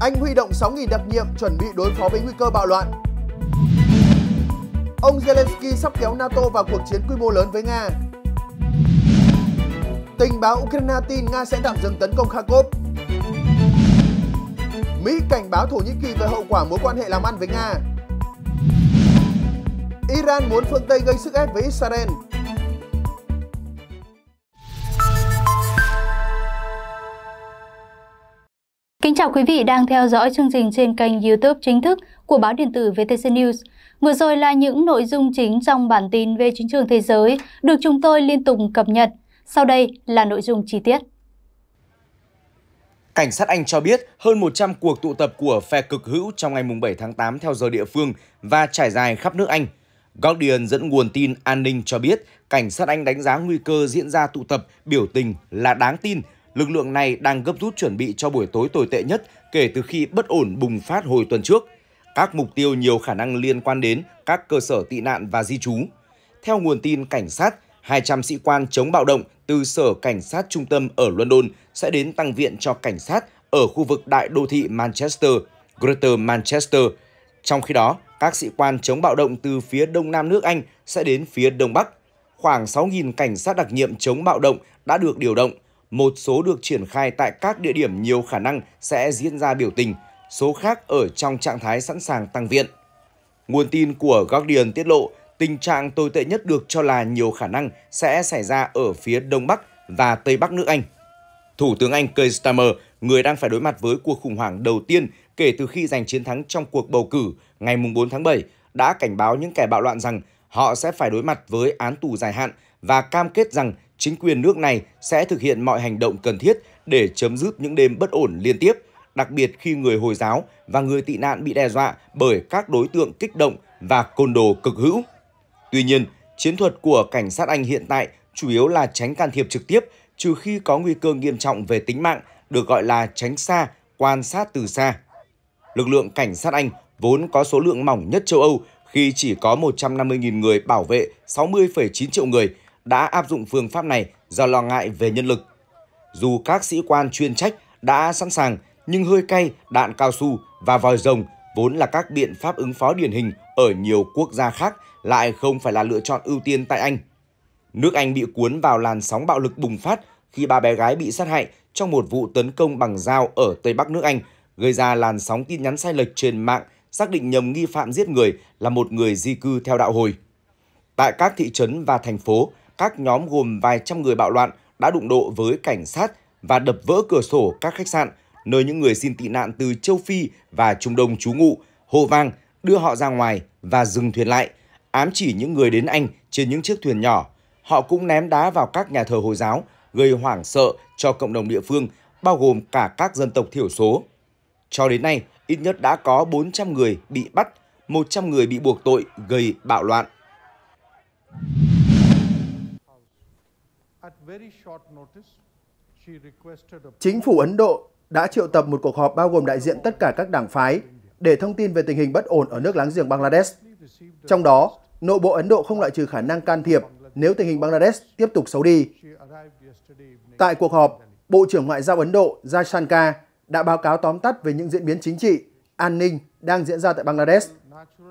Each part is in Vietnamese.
Anh huy động 6.000 đặc nhiệm chuẩn bị đối phó với nguy cơ bạo loạn. Ông Zelensky sắp kéo NATO vào cuộc chiến quy mô lớn với Nga. Tình báo Ukraine tin Nga sẽ tạm dừng tấn công Kharkov. Mỹ cảnh báo Thổ Nhĩ Kỳ về hậu quả mối quan hệ làm ăn với Nga. Iran muốn phương Tây gây sức ép với Israel Kính chào quý vị đang theo dõi chương trình trên kênh YouTube chính thức của báo điện tử VTC News. Vừa rồi là những nội dung chính trong bản tin về chính trường thế giới được chúng tôi liên tục cập nhật. Sau đây là nội dung chi tiết. Cảnh sát Anh cho biết hơn 100 cuộc tụ tập của phe cực hữu trong ngày 7 tháng 8 theo giờ địa phương và trải dài khắp nước Anh. Guardian dẫn nguồn tin an ninh cho biết cảnh sát Anh đánh giá nguy cơ diễn ra tụ tập biểu tình là đáng tin lực lượng này đang gấp rút chuẩn bị cho buổi tối tồi tệ nhất kể từ khi bất ổn bùng phát hồi tuần trước. Các mục tiêu nhiều khả năng liên quan đến các cơ sở tị nạn và di trú. Theo nguồn tin cảnh sát, 200 sĩ quan chống bạo động từ Sở Cảnh sát Trung tâm ở London sẽ đến tăng viện cho cảnh sát ở khu vực đại đô thị Manchester, Greater Manchester. Trong khi đó, các sĩ quan chống bạo động từ phía đông nam nước Anh sẽ đến phía đông bắc. Khoảng 6.000 cảnh sát đặc nhiệm chống bạo động đã được điều động – một số được triển khai tại các địa điểm nhiều khả năng sẽ diễn ra biểu tình, số khác ở trong trạng thái sẵn sàng tăng viện. Nguồn tin của Guardian tiết lộ, tình trạng tồi tệ nhất được cho là nhiều khả năng sẽ xảy ra ở phía Đông Bắc và Tây Bắc nước Anh. Thủ tướng Anh Keir Starmer, người đang phải đối mặt với cuộc khủng hoảng đầu tiên kể từ khi giành chiến thắng trong cuộc bầu cử ngày 4 tháng 7, đã cảnh báo những kẻ bạo loạn rằng họ sẽ phải đối mặt với án tù dài hạn và cam kết rằng chính quyền nước này sẽ thực hiện mọi hành động cần thiết để chấm dứt những đêm bất ổn liên tiếp, đặc biệt khi người Hồi giáo và người tị nạn bị đe dọa bởi các đối tượng kích động và côn đồ cực hữu. Tuy nhiên, chiến thuật của cảnh sát Anh hiện tại chủ yếu là tránh can thiệp trực tiếp trừ khi có nguy cơ nghiêm trọng về tính mạng được gọi là tránh xa, quan sát từ xa. Lực lượng cảnh sát Anh vốn có số lượng mỏng nhất châu Âu khi chỉ có 150.000 người bảo vệ 60,9 triệu người – đã áp dụng phương pháp này do lo ngại về nhân lực. Dù các sĩ quan chuyên trách đã sẵn sàng, nhưng hơi cay, đạn cao su và vòi rồng vốn là các biện pháp ứng phó điển hình ở nhiều quốc gia khác lại không phải là lựa chọn ưu tiên tại Anh. Nước Anh bị cuốn vào làn sóng bạo lực bùng phát khi ba bé gái bị sát hại trong một vụ tấn công bằng dao ở Tây Bắc nước Anh, gây ra làn sóng tin nhắn sai lệch trên mạng xác định nhầm nghi phạm giết người là một người di cư theo đạo hồi. Tại các thị trấn và thành phố, các nhóm gồm vài trăm người bạo loạn đã đụng độ với cảnh sát và đập vỡ cửa sổ các khách sạn nơi những người xin tị nạn từ châu Phi và Trung Đông trú ngụ, hô vang đưa họ ra ngoài và dừng thuyền lại, ám chỉ những người đến Anh trên những chiếc thuyền nhỏ. Họ cũng ném đá vào các nhà thờ Hồi giáo, gây hoảng sợ cho cộng đồng địa phương, bao gồm cả các dân tộc thiểu số. Cho đến nay, ít nhất đã có 400 người bị bắt, 100 người bị buộc tội gây bạo loạn. Chính phủ Ấn Độ đã triệu tập một cuộc họp bao gồm đại diện tất cả các đảng phái để thông tin về tình hình bất ổn ở nước láng giềng Bangladesh. Trong đó, nội bộ Ấn Độ không loại trừ khả năng can thiệp nếu tình hình Bangladesh tiếp tục xấu đi. Tại cuộc họp, Bộ trưởng Ngoại giao Ấn Độ Jaishankar đã báo cáo tóm tắt về những diễn biến chính trị, an ninh đang diễn ra tại Bangladesh,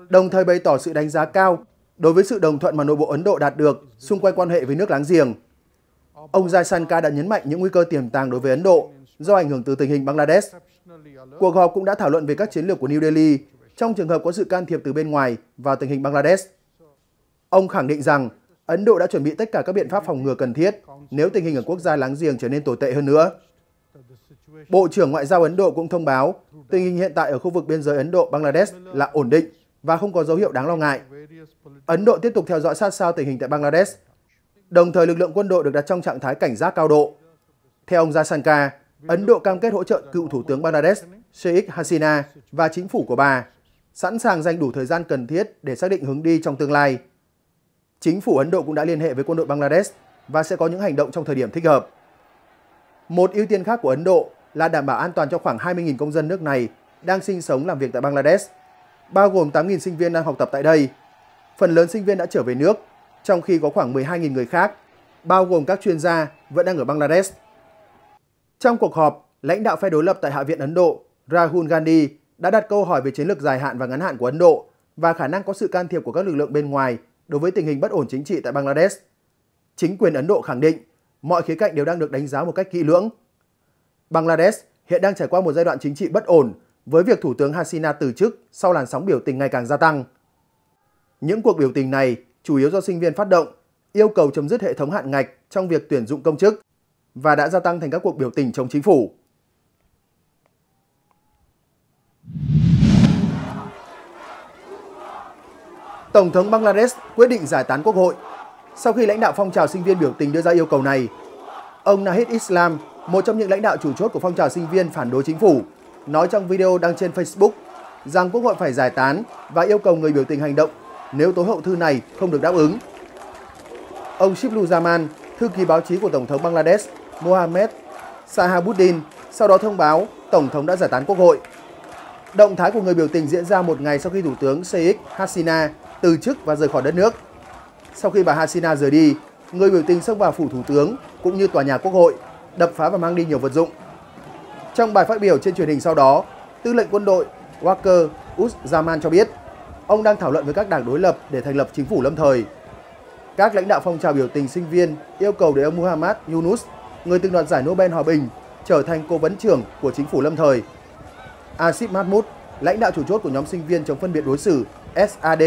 đồng thời bày tỏ sự đánh giá cao đối với sự đồng thuận mà nội bộ Ấn Độ đạt được xung quanh quan hệ với nước láng giềng. Ông Jaisanka đã nhấn mạnh những nguy cơ tiềm tàng đối với Ấn Độ do ảnh hưởng từ tình hình Bangladesh. Cuộc họp cũng đã thảo luận về các chiến lược của New Delhi trong trường hợp có sự can thiệp từ bên ngoài và tình hình Bangladesh. Ông khẳng định rằng Ấn Độ đã chuẩn bị tất cả các biện pháp phòng ngừa cần thiết nếu tình hình ở quốc gia láng giềng trở nên tồi tệ hơn nữa. Bộ trưởng Ngoại giao Ấn Độ cũng thông báo tình hình hiện tại ở khu vực biên giới Ấn Độ-Bangladesh là ổn định và không có dấu hiệu đáng lo ngại. Ấn Độ tiếp tục theo dõi sát sao tình hình tại Bangladesh Đồng thời lực lượng quân đội được đặt trong trạng thái cảnh giác cao độ. Theo ông Jasanka, Ấn Độ cam kết hỗ trợ cựu Thủ tướng Bangladesh Sheikh Hasina và chính phủ của bà, sẵn sàng dành đủ thời gian cần thiết để xác định hướng đi trong tương lai. Chính phủ Ấn Độ cũng đã liên hệ với quân đội Bangladesh và sẽ có những hành động trong thời điểm thích hợp. Một ưu tiên khác của Ấn Độ là đảm bảo an toàn cho khoảng 20.000 công dân nước này đang sinh sống làm việc tại Bangladesh, bao gồm 8.000 sinh viên đang học tập tại đây. Phần lớn sinh viên đã trở về nước trong khi có khoảng 12.000 người khác, bao gồm các chuyên gia vẫn đang ở Bangladesh. Trong cuộc họp, lãnh đạo phe đối lập tại Hạ viện Ấn Độ Rahul Gandhi đã đặt câu hỏi về chiến lược dài hạn và ngắn hạn của Ấn Độ và khả năng có sự can thiệp của các lực lượng bên ngoài đối với tình hình bất ổn chính trị tại Bangladesh. Chính quyền Ấn Độ khẳng định mọi khía cạnh đều đang được đánh giá một cách kỹ lưỡng. Bangladesh hiện đang trải qua một giai đoạn chính trị bất ổn với việc Thủ tướng Hasina từ chức sau làn sóng biểu tình ngày càng gia tăng. Những cuộc biểu tình này chủ yếu do sinh viên phát động, yêu cầu chấm dứt hệ thống hạn ngạch trong việc tuyển dụng công chức và đã gia tăng thành các cuộc biểu tình chống chính phủ. Tổng thống Bangladesh quyết định giải tán quốc hội sau khi lãnh đạo phong trào sinh viên biểu tình đưa ra yêu cầu này. Ông Nahid Islam, một trong những lãnh đạo chủ chốt của phong trào sinh viên phản đối chính phủ, nói trong video đăng trên Facebook rằng quốc hội phải giải tán và yêu cầu người biểu tình hành động nếu tối hậu thư này không được đáp ứng. Ông Shiblu Zaman, thư ký báo chí của Tổng thống Bangladesh Mohammed Sahabuddin sau đó thông báo Tổng thống đã giải tán quốc hội. Động thái của người biểu tình diễn ra một ngày sau khi Thủ tướng Sheikh Hasina từ chức và rời khỏi đất nước. Sau khi bà Hasina rời đi, người biểu tình xông vào phủ Thủ tướng cũng như tòa nhà quốc hội, đập phá và mang đi nhiều vật dụng. Trong bài phát biểu trên truyền hình sau đó, Tư lệnh quân đội Walker Uzzaman cho biết ông đang thảo luận với các đảng đối lập để thành lập chính phủ lâm thời. Các lãnh đạo phong trào biểu tình sinh viên yêu cầu để ông Muhammad Yunus, người từng đoạt giải Nobel Hòa Bình, trở thành cố vấn trưởng của chính phủ lâm thời. Asif Mahmoud, lãnh đạo chủ chốt của nhóm sinh viên chống phân biệt đối xử SAD,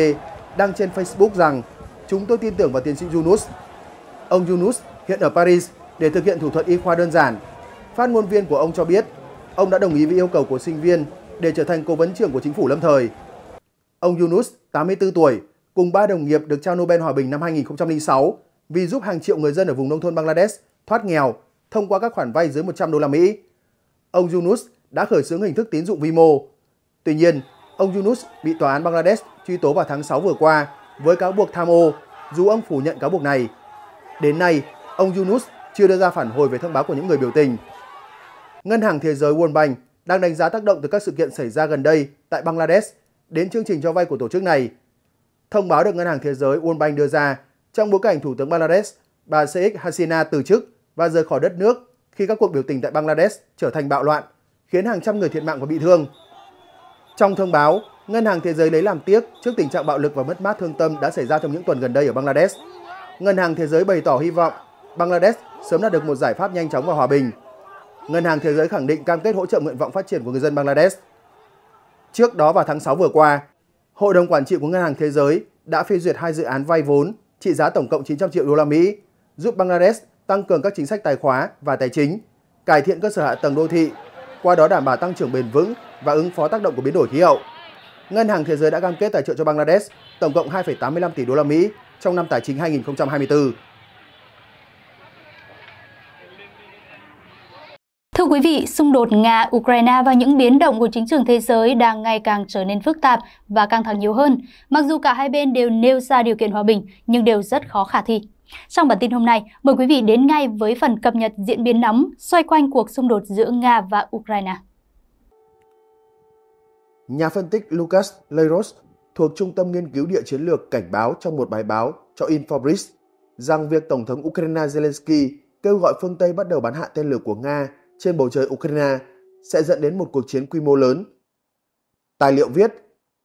đăng trên Facebook rằng chúng tôi tin tưởng vào tiến sĩ Yunus. Ông Yunus hiện ở Paris để thực hiện thủ thuật y khoa đơn giản. Phát ngôn viên của ông cho biết, ông đã đồng ý với yêu cầu của sinh viên để trở thành cố vấn trưởng của chính phủ lâm thời. Ông Yunus, 84 tuổi, cùng ba đồng nghiệp được trao Nobel Hòa bình năm 2006 vì giúp hàng triệu người dân ở vùng nông thôn Bangladesh thoát nghèo thông qua các khoản vay dưới 100 đô la Mỹ. Ông Yunus đã khởi xướng hình thức tín dụng vi mô. Tuy nhiên, ông Yunus bị tòa án Bangladesh truy tố vào tháng 6 vừa qua với cáo buộc tham ô, dù ông phủ nhận cáo buộc này. Đến nay, ông Yunus chưa đưa ra phản hồi về thông báo của những người biểu tình. Ngân hàng Thế giới World Bank đang đánh giá tác động từ các sự kiện xảy ra gần đây tại Bangladesh đến chương trình cho vay của tổ chức này. Thông báo được Ngân hàng Thế giới World Bank đưa ra trong bối cảnh Thủ tướng Bangladesh bà Sheikh Hasina từ chức và rời khỏi đất nước khi các cuộc biểu tình tại Bangladesh trở thành bạo loạn, khiến hàng trăm người thiệt mạng và bị thương. Trong thông báo, Ngân hàng Thế giới lấy làm tiếc trước tình trạng bạo lực và mất mát thương tâm đã xảy ra trong những tuần gần đây ở Bangladesh. Ngân hàng Thế giới bày tỏ hy vọng Bangladesh sớm đạt được một giải pháp nhanh chóng và hòa bình. Ngân hàng Thế giới khẳng định cam kết hỗ trợ nguyện vọng phát triển của người dân Bangladesh Trước đó vào tháng 6 vừa qua, Hội đồng quản trị của Ngân hàng Thế giới đã phê duyệt hai dự án vay vốn trị giá tổng cộng 900 triệu đô la Mỹ, giúp Bangladesh tăng cường các chính sách tài khóa và tài chính, cải thiện cơ sở hạ tầng đô thị, qua đó đảm bảo tăng trưởng bền vững và ứng phó tác động của biến đổi khí hậu. Ngân hàng Thế giới đã cam kết tài trợ cho Bangladesh tổng cộng 2,85 tỷ đô la Mỹ trong năm tài chính 2024. quý vị, xung đột Nga-Ukraine và những biến động của chính trường thế giới đang ngày càng trở nên phức tạp và căng thẳng nhiều hơn. Mặc dù cả hai bên đều nêu ra điều kiện hòa bình, nhưng đều rất khó khả thi. Trong bản tin hôm nay, mời quý vị đến ngay với phần cập nhật diễn biến nóng xoay quanh cuộc xung đột giữa Nga và Ukraine. Nhà phân tích Lucas Leiros thuộc Trung tâm Nghiên cứu Địa chiến lược cảnh báo trong một bài báo cho Infobris rằng việc Tổng thống Ukraine Zelensky kêu gọi phương Tây bắt đầu bắn hạ tên lửa của Nga trên bầu trời Ukraine sẽ dẫn đến một cuộc chiến quy mô lớn. Tài liệu viết,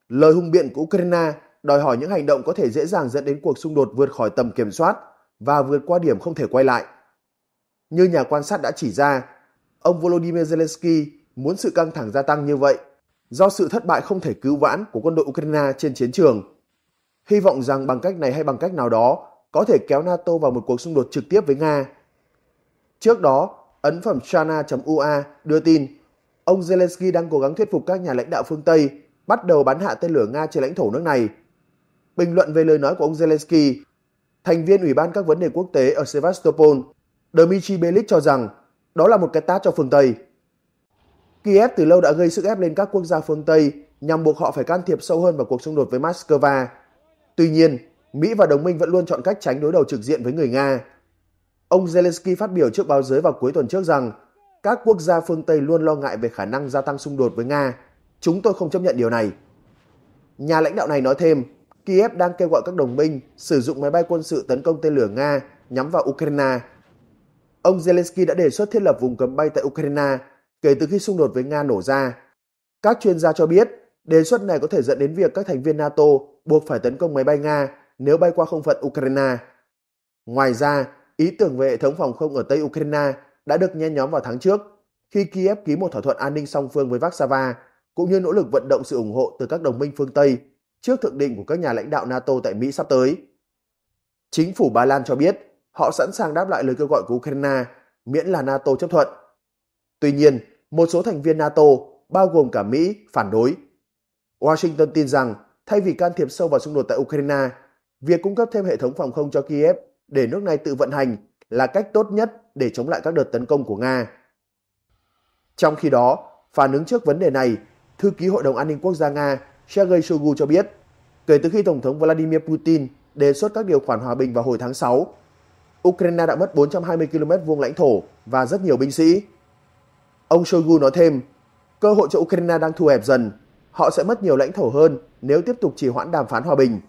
lời hung biện của Ukraine đòi hỏi những hành động có thể dễ dàng dẫn đến cuộc xung đột vượt khỏi tầm kiểm soát và vượt qua điểm không thể quay lại. Như nhà quan sát đã chỉ ra, ông Volodymyr Zelensky muốn sự căng thẳng gia tăng như vậy do sự thất bại không thể cứu vãn của quân đội Ukraine trên chiến trường. Hy vọng rằng bằng cách này hay bằng cách nào đó có thể kéo NATO vào một cuộc xung đột trực tiếp với Nga. Trước đó, Ấn phẩm China.ua đưa tin, ông Zelensky đang cố gắng thuyết phục các nhà lãnh đạo phương Tây bắt đầu bắn hạ tên lửa Nga trên lãnh thổ nước này. Bình luận về lời nói của ông Zelensky, thành viên Ủy ban các vấn đề quốc tế ở Sevastopol, Dmitry Belik cho rằng đó là một cái tát cho phương Tây. Kiev từ lâu đã gây sức ép lên các quốc gia phương Tây nhằm buộc họ phải can thiệp sâu hơn vào cuộc xung đột với Moscow. Tuy nhiên, Mỹ và đồng minh vẫn luôn chọn cách tránh đối đầu trực diện với người Nga. Ông Zelensky phát biểu trước báo giới vào cuối tuần trước rằng các quốc gia phương Tây luôn lo ngại về khả năng gia tăng xung đột với Nga. Chúng tôi không chấp nhận điều này. Nhà lãnh đạo này nói thêm, Kiev đang kêu gọi các đồng minh sử dụng máy bay quân sự tấn công tên lửa Nga nhắm vào Ukraine. Ông Zelensky đã đề xuất thiết lập vùng cấm bay tại Ukraine kể từ khi xung đột với Nga nổ ra. Các chuyên gia cho biết, đề xuất này có thể dẫn đến việc các thành viên NATO buộc phải tấn công máy bay Nga nếu bay qua không phận Ukraine. Ngoài ra, ý tưởng về hệ thống phòng không ở Tây Ukraine đã được nhen nhóm vào tháng trước khi Kiev ký một thỏa thuận an ninh song phương với Warsaw cũng như nỗ lực vận động sự ủng hộ từ các đồng minh phương Tây trước thượng đỉnh của các nhà lãnh đạo NATO tại Mỹ sắp tới. Chính phủ Ba Lan cho biết họ sẵn sàng đáp lại lời kêu gọi của Ukraine miễn là NATO chấp thuận. Tuy nhiên, một số thành viên NATO, bao gồm cả Mỹ, phản đối. Washington tin rằng thay vì can thiệp sâu vào xung đột tại Ukraine, việc cung cấp thêm hệ thống phòng không cho Kiev để nước này tự vận hành là cách tốt nhất để chống lại các đợt tấn công của Nga. Trong khi đó, phản ứng trước vấn đề này, thư ký Hội đồng An ninh Quốc gia Nga Sergei Shoigu cho biết, kể từ khi Tổng thống Vladimir Putin đề xuất các điều khoản hòa bình vào hồi tháng 6, Ukraine đã mất 420 km vuông lãnh thổ và rất nhiều binh sĩ. Ông Shoigu nói thêm, cơ hội cho Ukraine đang thu hẹp dần, họ sẽ mất nhiều lãnh thổ hơn nếu tiếp tục trì hoãn đàm phán hòa bình.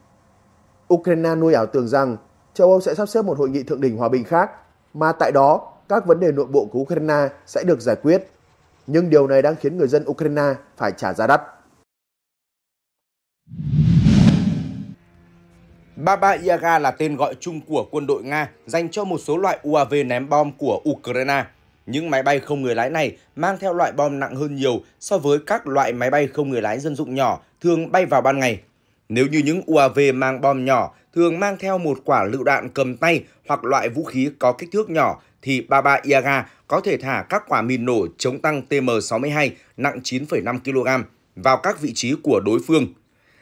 Ukraine nuôi ảo tưởng rằng châu Âu sẽ sắp xếp một hội nghị thượng đỉnh hòa bình khác mà tại đó các vấn đề nội bộ của Ukraine sẽ được giải quyết. Nhưng điều này đang khiến người dân Ukraine phải trả giá đắt. Baba Yaga là tên gọi chung của quân đội Nga dành cho một số loại UAV ném bom của Ukraine. Những máy bay không người lái này mang theo loại bom nặng hơn nhiều so với các loại máy bay không người lái dân dụng nhỏ thường bay vào ban ngày nếu như những UAV mang bom nhỏ thường mang theo một quả lựu đạn cầm tay hoặc loại vũ khí có kích thước nhỏ, thì Baba Yaga có thể thả các quả mìn nổ chống tăng TM62 nặng 9,5 kg vào các vị trí của đối phương.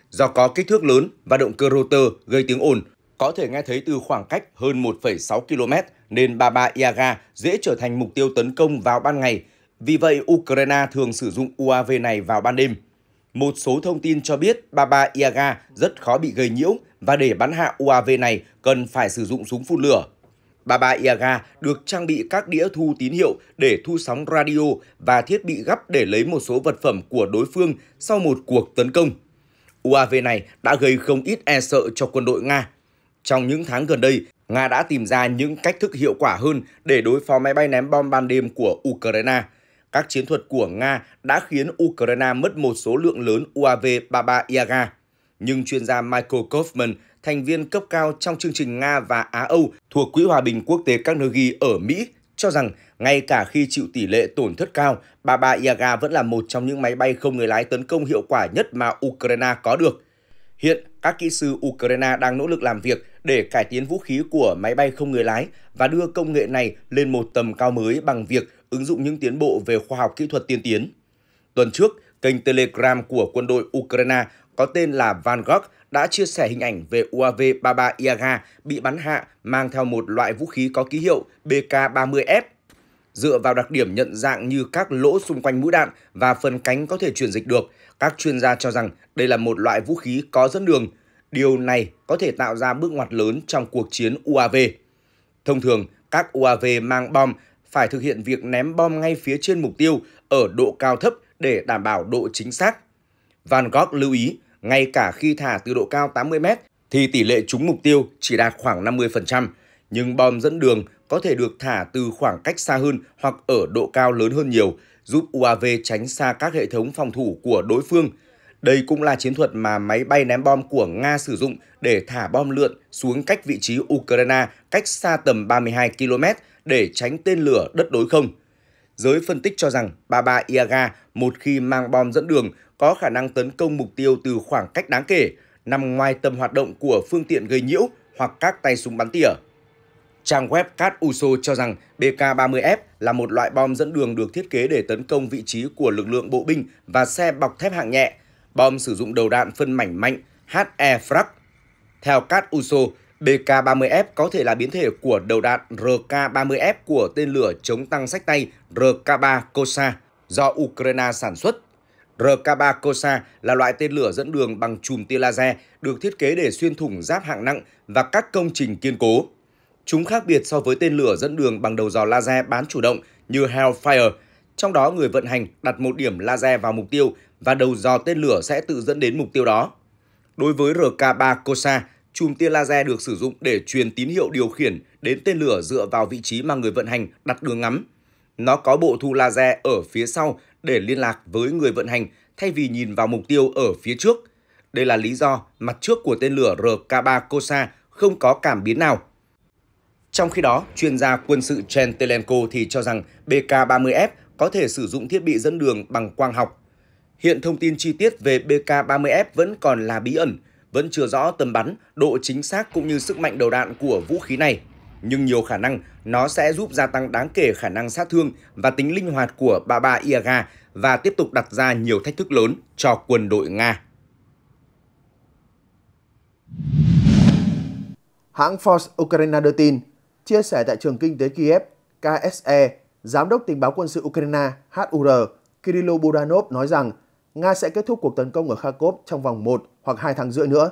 Do có kích thước lớn và động cơ rotor gây tiếng ồn, có thể nghe thấy từ khoảng cách hơn 1,6 km nên Baba Yaga dễ trở thành mục tiêu tấn công vào ban ngày. Vì vậy, Ukraine thường sử dụng UAV này vào ban đêm. Một số thông tin cho biết Baba Yaga rất khó bị gây nhiễu và để bắn hạ UAV này cần phải sử dụng súng phun lửa. Baba Yaga được trang bị các đĩa thu tín hiệu để thu sóng radio và thiết bị gấp để lấy một số vật phẩm của đối phương sau một cuộc tấn công. UAV này đã gây không ít e sợ cho quân đội Nga. Trong những tháng gần đây, Nga đã tìm ra những cách thức hiệu quả hơn để đối phó máy bay ném bom ban đêm của Ukraine – các chiến thuật của Nga đã khiến Ukraine mất một số lượng lớn UAV-33 Yaga. Nhưng chuyên gia Michael Kaufman, thành viên cấp cao trong chương trình Nga và Á-Âu thuộc Quỹ Hòa bình Quốc tế các nước ghi ở Mỹ, cho rằng ngay cả khi chịu tỷ lệ tổn thất cao, 33 Yaga vẫn là một trong những máy bay không người lái tấn công hiệu quả nhất mà Ukraine có được. Hiện, các kỹ sư Ukraine đang nỗ lực làm việc để cải tiến vũ khí của máy bay không người lái và đưa công nghệ này lên một tầm cao mới bằng việc ứng dụng những tiến bộ về khoa học kỹ thuật tiên tiến. Tuần trước, kênh Telegram của quân đội Ukraine có tên là Vanguard đã chia sẻ hình ảnh về UAV-33 Iaga bị bắn hạ mang theo một loại vũ khí có ký hiệu BK-30F. Dựa vào đặc điểm nhận dạng như các lỗ xung quanh mũi đạn và phần cánh có thể chuyển dịch được, các chuyên gia cho rằng đây là một loại vũ khí có dẫn đường. Điều này có thể tạo ra bước ngoặt lớn trong cuộc chiến UAV. Thông thường, các UAV mang bom phải thực hiện việc ném bom ngay phía trên mục tiêu ở độ cao thấp để đảm bảo độ chính xác. Van Gogh lưu ý, ngay cả khi thả từ độ cao 80 mét, thì tỷ lệ trúng mục tiêu chỉ đạt khoảng 50%, nhưng bom dẫn đường có thể được thả từ khoảng cách xa hơn hoặc ở độ cao lớn hơn nhiều, giúp UAV tránh xa các hệ thống phòng thủ của đối phương. Đây cũng là chiến thuật mà máy bay ném bom của Nga sử dụng để thả bom lượn xuống cách vị trí Ukraine cách xa tầm 32 km để tránh tên lửa đất đối không. Giới phân tích cho rằng Baba Yaga một khi mang bom dẫn đường có khả năng tấn công mục tiêu từ khoảng cách đáng kể, nằm ngoài tầm hoạt động của phương tiện gây nhiễu hoặc các tay súng bắn tỉa. Trang web Cat Uso cho rằng BK-30F là một loại bom dẫn đường được thiết kế để tấn công vị trí của lực lượng bộ binh và xe bọc thép hạng nhẹ. Bom sử dụng đầu đạn phân mảnh mạnh HE Frag. Theo Cat Uso, BK30F có thể là biến thể của đầu đạn RK30F của tên lửa chống tăng sách tay RK3 Kosa do Ukraine sản xuất. RK3 Kosa là loại tên lửa dẫn đường bằng chùm tia laser được thiết kế để xuyên thủng giáp hạng nặng và các công trình kiên cố. Chúng khác biệt so với tên lửa dẫn đường bằng đầu dò laser bán chủ động như Hellfire, trong đó người vận hành đặt một điểm laser vào mục tiêu và đầu dò tên lửa sẽ tự dẫn đến mục tiêu đó. Đối với RK3 Kosa, chùm tia laser được sử dụng để truyền tín hiệu điều khiển đến tên lửa dựa vào vị trí mà người vận hành đặt đường ngắm. Nó có bộ thu laser ở phía sau để liên lạc với người vận hành thay vì nhìn vào mục tiêu ở phía trước. Đây là lý do mặt trước của tên lửa RK-3 Kosa không có cảm biến nào. Trong khi đó, chuyên gia quân sự Chen Telenko thì cho rằng BK-30F có thể sử dụng thiết bị dẫn đường bằng quang học. Hiện thông tin chi tiết về BK-30F vẫn còn là bí ẩn, vẫn chưa rõ tầm bắn, độ chính xác cũng như sức mạnh đầu đạn của vũ khí này, nhưng nhiều khả năng nó sẽ giúp gia tăng đáng kể khả năng sát thương và tính linh hoạt của Ba ba Yaga và tiếp tục đặt ra nhiều thách thức lớn cho quân đội Nga. Hãng Forbes Ukraine đưa tin, chia sẻ tại trường kinh tế Kiev, KSE, Giám đốc tình báo quân sự Ukraine HUR Kirilo Budanov nói rằng Nga sẽ kết thúc cuộc tấn công ở Kharkov trong vòng 1 hoặc 2 tháng rưỡi nữa.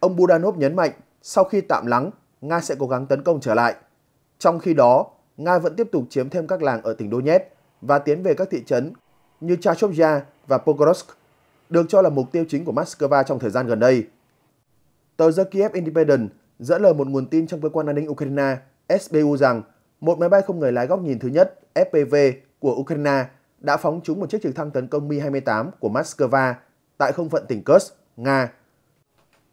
Ông Budanov nhấn mạnh, sau khi tạm lắng, Nga sẽ cố gắng tấn công trở lại. Trong khi đó, Nga vẫn tiếp tục chiếm thêm các làng ở tỉnh Donetsk và tiến về các thị trấn như Chachovya và Pokrovsk, được cho là mục tiêu chính của Moscow trong thời gian gần đây. Tờ The Kiev Independent dẫn lời một nguồn tin trong cơ quan an ninh Ukraine SBU rằng một máy bay không người lái góc nhìn thứ nhất FPV của Ukraine đã phóng trúng một chiếc trực thăng tấn công Mi-28 của Moscow tại không phận tỉnh Kursk, Nga.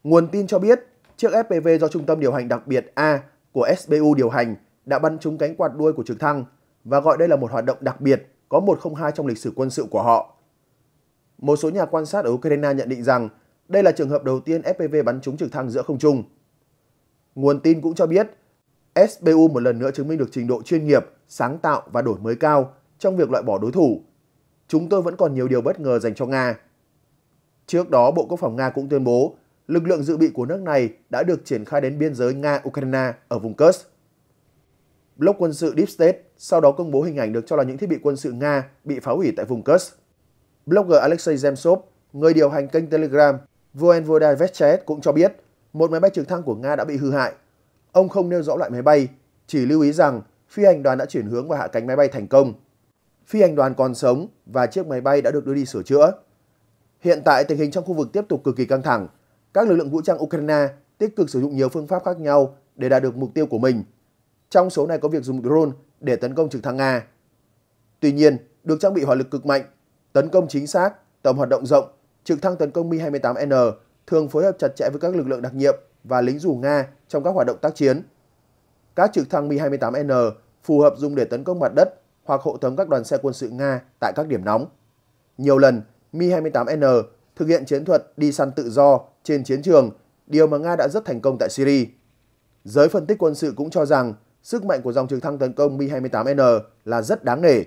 Nguồn tin cho biết, chiếc FPV do Trung tâm Điều hành đặc biệt A của SBU điều hành đã bắn trúng cánh quạt đuôi của trực thăng và gọi đây là một hoạt động đặc biệt có 102 trong lịch sử quân sự của họ. Một số nhà quan sát ở Ukraine nhận định rằng đây là trường hợp đầu tiên FPV bắn trúng trực thăng giữa không trung. Nguồn tin cũng cho biết, SBU một lần nữa chứng minh được trình độ chuyên nghiệp, sáng tạo và đổi mới cao trong việc loại bỏ đối thủ. Chúng tôi vẫn còn nhiều điều bất ngờ dành cho Nga. Trước đó, Bộ Quốc phòng Nga cũng tuyên bố lực lượng dự bị của nước này đã được triển khai đến biên giới Nga-Ukraine ở vùng Kursk. Blog quân sự Deep State sau đó công bố hình ảnh được cho là những thiết bị quân sự Nga bị phá hủy tại vùng Kursk. Blogger Alexei Zemtsov, người điều hành kênh Telegram Voenvoda Vestchet cũng cho biết một máy bay trực thăng của Nga đã bị hư hại. Ông không nêu rõ loại máy bay, chỉ lưu ý rằng phi hành đoàn đã chuyển hướng và hạ cánh máy bay thành công phi hành đoàn còn sống và chiếc máy bay đã được đưa đi sửa chữa. Hiện tại tình hình trong khu vực tiếp tục cực kỳ căng thẳng. Các lực lượng vũ trang Ukraine tích cực sử dụng nhiều phương pháp khác nhau để đạt được mục tiêu của mình. Trong số này có việc dùng drone để tấn công trực thăng Nga. Tuy nhiên, được trang bị hỏa lực cực mạnh, tấn công chính xác, tầm hoạt động rộng, trực thăng tấn công Mi-28N thường phối hợp chặt chẽ với các lực lượng đặc nhiệm và lính dù Nga trong các hoạt động tác chiến. Các trực thăng Mi-28N phù hợp dùng để tấn công mặt đất hoặc hộ tống các đoàn xe quân sự Nga tại các điểm nóng. Nhiều lần, Mi-28N thực hiện chiến thuật đi săn tự do trên chiến trường, điều mà Nga đã rất thành công tại Syria. Giới phân tích quân sự cũng cho rằng sức mạnh của dòng trực thăng tấn công Mi-28N là rất đáng nể.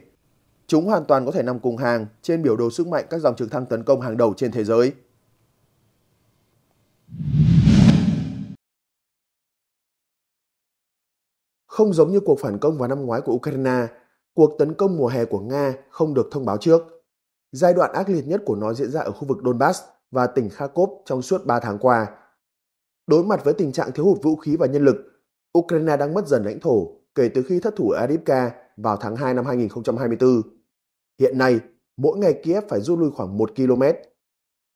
Chúng hoàn toàn có thể nằm cùng hàng trên biểu đồ sức mạnh các dòng trực thăng tấn công hàng đầu trên thế giới. Không giống như cuộc phản công vào năm ngoái của Ukraine, Cuộc tấn công mùa hè của Nga không được thông báo trước. Giai đoạn ác liệt nhất của nó diễn ra ở khu vực Donbass và tỉnh Kharkov trong suốt 3 tháng qua. Đối mặt với tình trạng thiếu hụt vũ khí và nhân lực, Ukraine đang mất dần lãnh thổ kể từ khi thất thủ ở vào tháng 2 năm 2024. Hiện nay, mỗi ngày Kiev phải rút lui khoảng 1 km.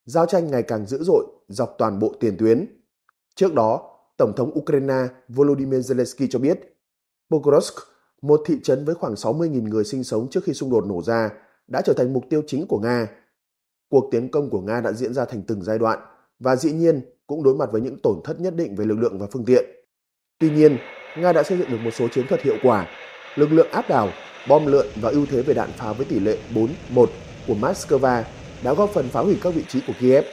Giao tranh ngày càng dữ dội dọc toàn bộ tiền tuyến. Trước đó, Tổng thống Ukraine Volodymyr Zelensky cho biết, Pokrovsk một thị trấn với khoảng 60.000 người sinh sống trước khi xung đột nổ ra, đã trở thành mục tiêu chính của Nga. Cuộc tiến công của Nga đã diễn ra thành từng giai đoạn và dĩ nhiên cũng đối mặt với những tổn thất nhất định về lực lượng và phương tiện. Tuy nhiên, Nga đã xây dựng được một số chiến thuật hiệu quả, lực lượng áp đảo, bom lượn và ưu thế về đạn pháo với tỷ lệ 4-1 của Moscow đã góp phần phá hủy các vị trí của Kiev.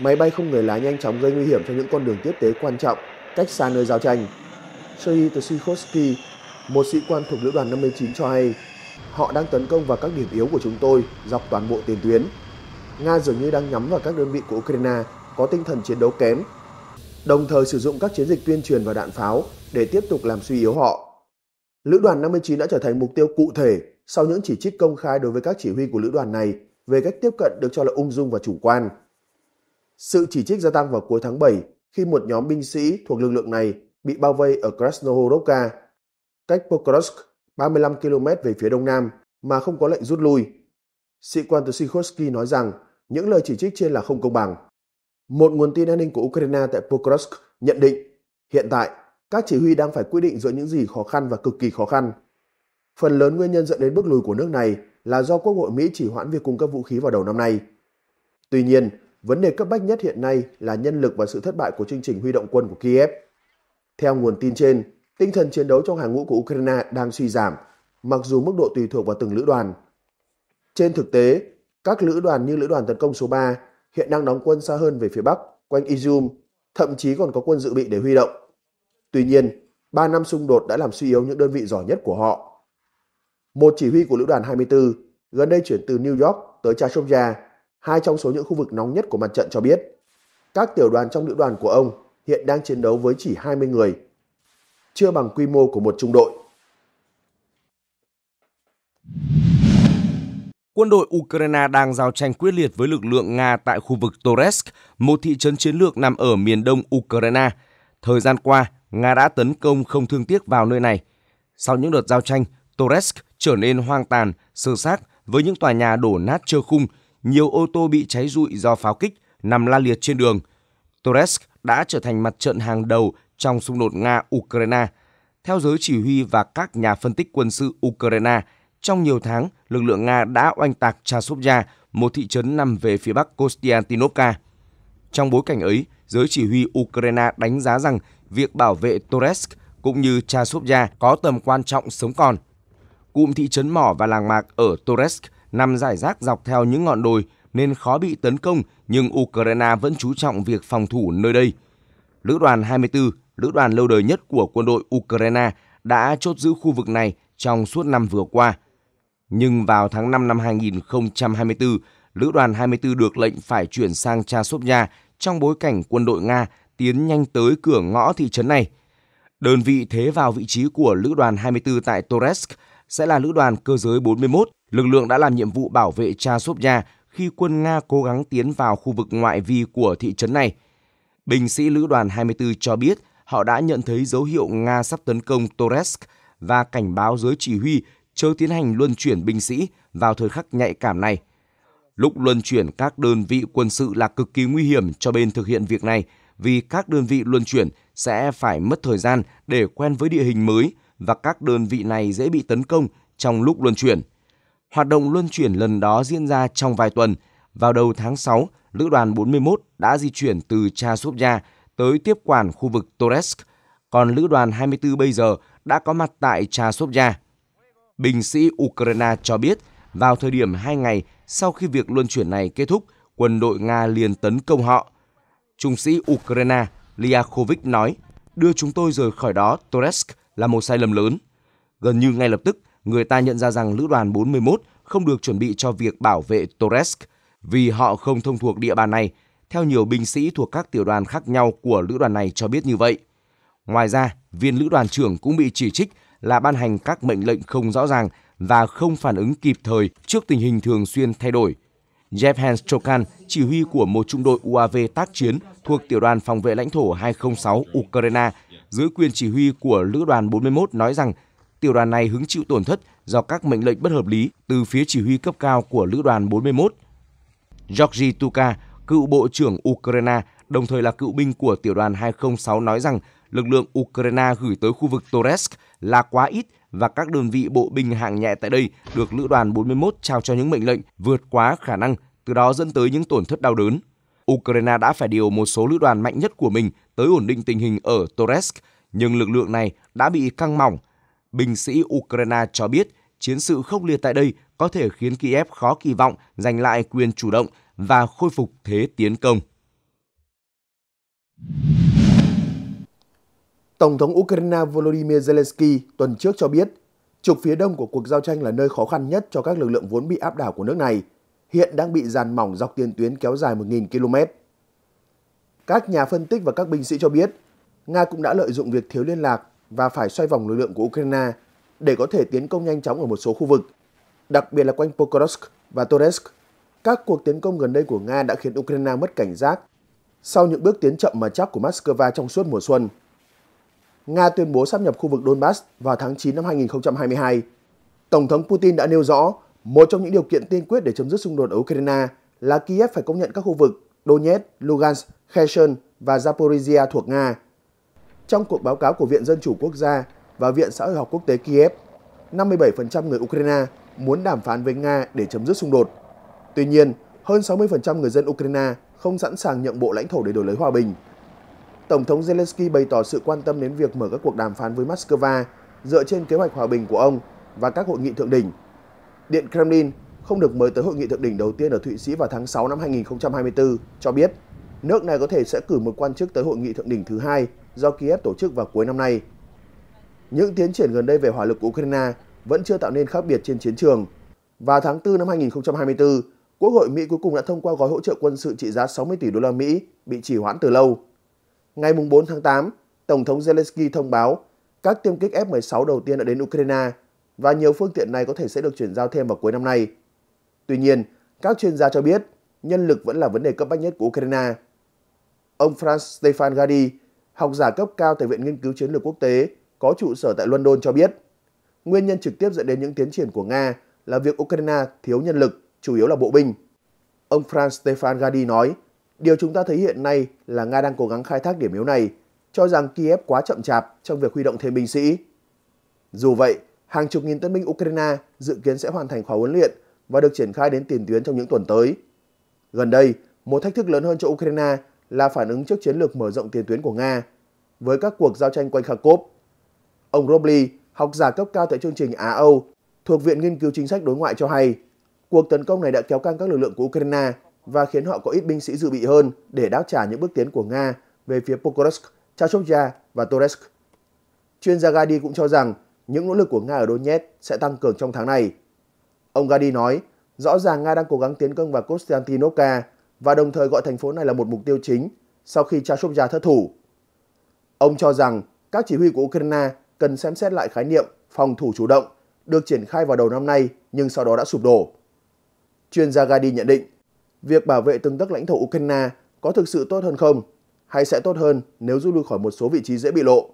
Máy bay không người lái nhanh chóng gây nguy hiểm cho những con đường tiếp tế quan trọng cách xa nơi giao tranh. Sergei Tsikhosky một sĩ quan thuộc lữ đoàn 59 cho hay, họ đang tấn công vào các điểm yếu của chúng tôi dọc toàn bộ tiền tuyến. Nga dường như đang nhắm vào các đơn vị của Ukraine có tinh thần chiến đấu kém, đồng thời sử dụng các chiến dịch tuyên truyền và đạn pháo để tiếp tục làm suy yếu họ. Lữ đoàn 59 đã trở thành mục tiêu cụ thể sau những chỉ trích công khai đối với các chỉ huy của lữ đoàn này về cách tiếp cận được cho là ung dung và chủ quan. Sự chỉ trích gia tăng vào cuối tháng 7 khi một nhóm binh sĩ thuộc lực lượng này bị bao vây ở Krasnohorovka cách Pokrovsk 35 km về phía đông nam mà không có lệnh rút lui. Sĩ quan từ Sikorsky nói rằng những lời chỉ trích trên là không công bằng. Một nguồn tin an ninh của Ukraine tại Pokrovsk nhận định hiện tại các chỉ huy đang phải quyết định giữa những gì khó khăn và cực kỳ khó khăn. Phần lớn nguyên nhân dẫn đến bước lùi của nước này là do Quốc hội Mỹ chỉ hoãn việc cung cấp vũ khí vào đầu năm nay. Tuy nhiên, vấn đề cấp bách nhất hiện nay là nhân lực và sự thất bại của chương trình huy động quân của Kiev. Theo nguồn tin trên, Tinh thần chiến đấu trong hàng ngũ của Ukraine đang suy giảm, mặc dù mức độ tùy thuộc vào từng lữ đoàn. Trên thực tế, các lữ đoàn như lữ đoàn tấn công số 3 hiện đang đóng quân xa hơn về phía Bắc, quanh Izum, thậm chí còn có quân dự bị để huy động. Tuy nhiên, 3 năm xung đột đã làm suy yếu những đơn vị giỏi nhất của họ. Một chỉ huy của lữ đoàn 24 gần đây chuyển từ New York tới Chashovia, hai trong số những khu vực nóng nhất của mặt trận cho biết, các tiểu đoàn trong lữ đoàn của ông hiện đang chiến đấu với chỉ 20 người chưa bằng quy mô của một trung đội. Quân đội Ukraine đang giao tranh quyết liệt với lực lượng Nga tại khu vực Toresk, một thị trấn chiến lược nằm ở miền đông Ukraine. Thời gian qua, Nga đã tấn công không thương tiếc vào nơi này. Sau những đợt giao tranh, Toresk trở nên hoang tàn, sơ xác với những tòa nhà đổ nát trơ khung, nhiều ô tô bị cháy rụi do pháo kích nằm la liệt trên đường. Toresk đã trở thành mặt trận hàng đầu trong xung đột Nga-Ukraine. Theo giới chỉ huy và các nhà phân tích quân sự Ukraine, trong nhiều tháng, lực lượng Nga đã oanh tạc Chasovya, một thị trấn nằm về phía bắc Kostiantinovka. Trong bối cảnh ấy, giới chỉ huy Ukraine đánh giá rằng việc bảo vệ Toresk cũng như Chasovya có tầm quan trọng sống còn. Cụm thị trấn mỏ và làng mạc ở Toresk nằm rải rác dọc theo những ngọn đồi nên khó bị tấn công nhưng Ukraine vẫn chú trọng việc phòng thủ nơi đây. Lữ đoàn 24 lữ đoàn lâu đời nhất của quân đội Ukraine đã chốt giữ khu vực này trong suốt năm vừa qua. Nhưng vào tháng 5 năm 2024, lữ đoàn 24 được lệnh phải chuyển sang Chasovia trong bối cảnh quân đội Nga tiến nhanh tới cửa ngõ thị trấn này. Đơn vị thế vào vị trí của lữ đoàn 24 tại Toresk sẽ là lữ đoàn cơ giới 41. Lực lượng đã làm nhiệm vụ bảo vệ Chasovia khi quân Nga cố gắng tiến vào khu vực ngoại vi của thị trấn này. Binh sĩ lữ đoàn 24 cho biết họ đã nhận thấy dấu hiệu Nga sắp tấn công Torres và cảnh báo giới chỉ huy chớ tiến hành luân chuyển binh sĩ vào thời khắc nhạy cảm này. Lúc luân chuyển các đơn vị quân sự là cực kỳ nguy hiểm cho bên thực hiện việc này vì các đơn vị luân chuyển sẽ phải mất thời gian để quen với địa hình mới và các đơn vị này dễ bị tấn công trong lúc luân chuyển. Hoạt động luân chuyển lần đó diễn ra trong vài tuần. Vào đầu tháng 6, Lữ đoàn 41 đã di chuyển từ Chasovya tới tiếp quản khu vực Toresk, còn lữ đoàn 24 bây giờ đã có mặt tại Chasovya. Binh sĩ Ukraine cho biết, vào thời điểm 2 ngày sau khi việc luân chuyển này kết thúc, quân đội Nga liền tấn công họ. Trung sĩ Ukraine Liakovic nói, đưa chúng tôi rời khỏi đó Toresk là một sai lầm lớn. Gần như ngay lập tức, người ta nhận ra rằng lữ đoàn 41 không được chuẩn bị cho việc bảo vệ Toresk vì họ không thông thuộc địa bàn này theo nhiều binh sĩ thuộc các tiểu đoàn khác nhau của lữ đoàn này cho biết như vậy. Ngoài ra, viên lữ đoàn trưởng cũng bị chỉ trích là ban hành các mệnh lệnh không rõ ràng và không phản ứng kịp thời trước tình hình thường xuyên thay đổi. Jeff Hans Chokan, chỉ huy của một trung đội UAV tác chiến thuộc tiểu đoàn phòng vệ lãnh thổ 206 Ukraine, dưới quyền chỉ huy của lữ đoàn 41 nói rằng tiểu đoàn này hứng chịu tổn thất do các mệnh lệnh bất hợp lý từ phía chỉ huy cấp cao của lữ đoàn 41. Georgi Tuka, cựu bộ trưởng Ukraine, đồng thời là cựu binh của tiểu đoàn 206 nói rằng lực lượng Ukraine gửi tới khu vực Toresk là quá ít và các đơn vị bộ binh hạng nhẹ tại đây được lữ đoàn 41 trao cho những mệnh lệnh vượt quá khả năng, từ đó dẫn tới những tổn thất đau đớn. Ukraine đã phải điều một số lữ đoàn mạnh nhất của mình tới ổn định tình hình ở Toresk, nhưng lực lượng này đã bị căng mỏng. Binh sĩ Ukraine cho biết chiến sự khốc liệt tại đây có thể khiến Kiev khó kỳ vọng giành lại quyền chủ động và khôi phục thế tiến công. Tổng thống Ukraine Volodymyr Zelensky tuần trước cho biết, trục phía đông của cuộc giao tranh là nơi khó khăn nhất cho các lực lượng vốn bị áp đảo của nước này, hiện đang bị dàn mỏng dọc tiền tuyến kéo dài 1.000 km. Các nhà phân tích và các binh sĩ cho biết, Nga cũng đã lợi dụng việc thiếu liên lạc và phải xoay vòng lực lượng của Ukraine để có thể tiến công nhanh chóng ở một số khu vực, đặc biệt là quanh Pokrovsk và Toretsk các cuộc tiến công gần đây của Nga đã khiến Ukraine mất cảnh giác sau những bước tiến chậm mà chắc của Moscow trong suốt mùa xuân. Nga tuyên bố sắp nhập khu vực Donbass vào tháng 9 năm 2022. Tổng thống Putin đã nêu rõ một trong những điều kiện tiên quyết để chấm dứt xung đột ở Ukraine là Kiev phải công nhận các khu vực Donetsk, Lugansk, Kherson và Zaporizhia thuộc Nga. Trong cuộc báo cáo của Viện Dân chủ Quốc gia và Viện Xã hội học quốc tế Kiev, 57% người Ukraine muốn đàm phán với Nga để chấm dứt xung đột. Tuy nhiên, hơn 60% người dân Ukraine không sẵn sàng nhượng bộ lãnh thổ để đổi lấy hòa bình. Tổng thống Zelensky bày tỏ sự quan tâm đến việc mở các cuộc đàm phán với Moscow dựa trên kế hoạch hòa bình của ông và các hội nghị thượng đỉnh. Điện Kremlin không được mời tới hội nghị thượng đỉnh đầu tiên ở Thụy Sĩ vào tháng 6 năm 2024 cho biết nước này có thể sẽ cử một quan chức tới hội nghị thượng đỉnh thứ hai do Kiev tổ chức vào cuối năm nay. Những tiến triển gần đây về hỏa lực của Ukraine vẫn chưa tạo nên khác biệt trên chiến trường. Vào tháng 4 năm 2024, Quốc hội Mỹ cuối cùng đã thông qua gói hỗ trợ quân sự trị giá 60 tỷ đô la Mỹ bị trì hoãn từ lâu. Ngày 4 tháng 8, Tổng thống Zelensky thông báo các tiêm kích F-16 đầu tiên đã đến Ukraine và nhiều phương tiện này có thể sẽ được chuyển giao thêm vào cuối năm nay. Tuy nhiên, các chuyên gia cho biết nhân lực vẫn là vấn đề cấp bách nhất của Ukraine. Ông Franz Stefan Gadi, học giả cấp cao tại Viện Nghiên cứu Chiến lược Quốc tế có trụ sở tại London cho biết, nguyên nhân trực tiếp dẫn đến những tiến triển của Nga là việc Ukraine thiếu nhân lực chủ yếu là bộ binh. Ông Franz Stefan Gadi nói, điều chúng ta thấy hiện nay là Nga đang cố gắng khai thác điểm yếu này, cho rằng Kiev quá chậm chạp trong việc huy động thêm binh sĩ. Dù vậy, hàng chục nghìn tân binh Ukraine dự kiến sẽ hoàn thành khóa huấn luyện và được triển khai đến tiền tuyến trong những tuần tới. Gần đây, một thách thức lớn hơn cho Ukraine là phản ứng trước chiến lược mở rộng tiền tuyến của Nga với các cuộc giao tranh quanh Kharkov. Ông Robley, học giả cấp cao tại chương trình Á-Âu thuộc Viện Nghiên cứu Chính sách Đối ngoại cho hay, Cuộc tấn công này đã kéo căng các lực lượng của Ukraine và khiến họ có ít binh sĩ dự bị hơn để đáp trả những bước tiến của Nga về phía Pokrovsk, Chashovya và Toresk. Chuyên gia Gadi cũng cho rằng những nỗ lực của Nga ở Donetsk sẽ tăng cường trong tháng này. Ông Gadi nói, rõ ràng Nga đang cố gắng tiến công vào Konstantinovka và đồng thời gọi thành phố này là một mục tiêu chính sau khi Chashovya thất thủ. Ông cho rằng các chỉ huy của Ukraine cần xem xét lại khái niệm phòng thủ chủ động được triển khai vào đầu năm nay nhưng sau đó đã sụp đổ. Chuyên gia Gadi nhận định, việc bảo vệ từng tấc lãnh thổ Ukraine có thực sự tốt hơn không, hay sẽ tốt hơn nếu rút lui khỏi một số vị trí dễ bị lộ?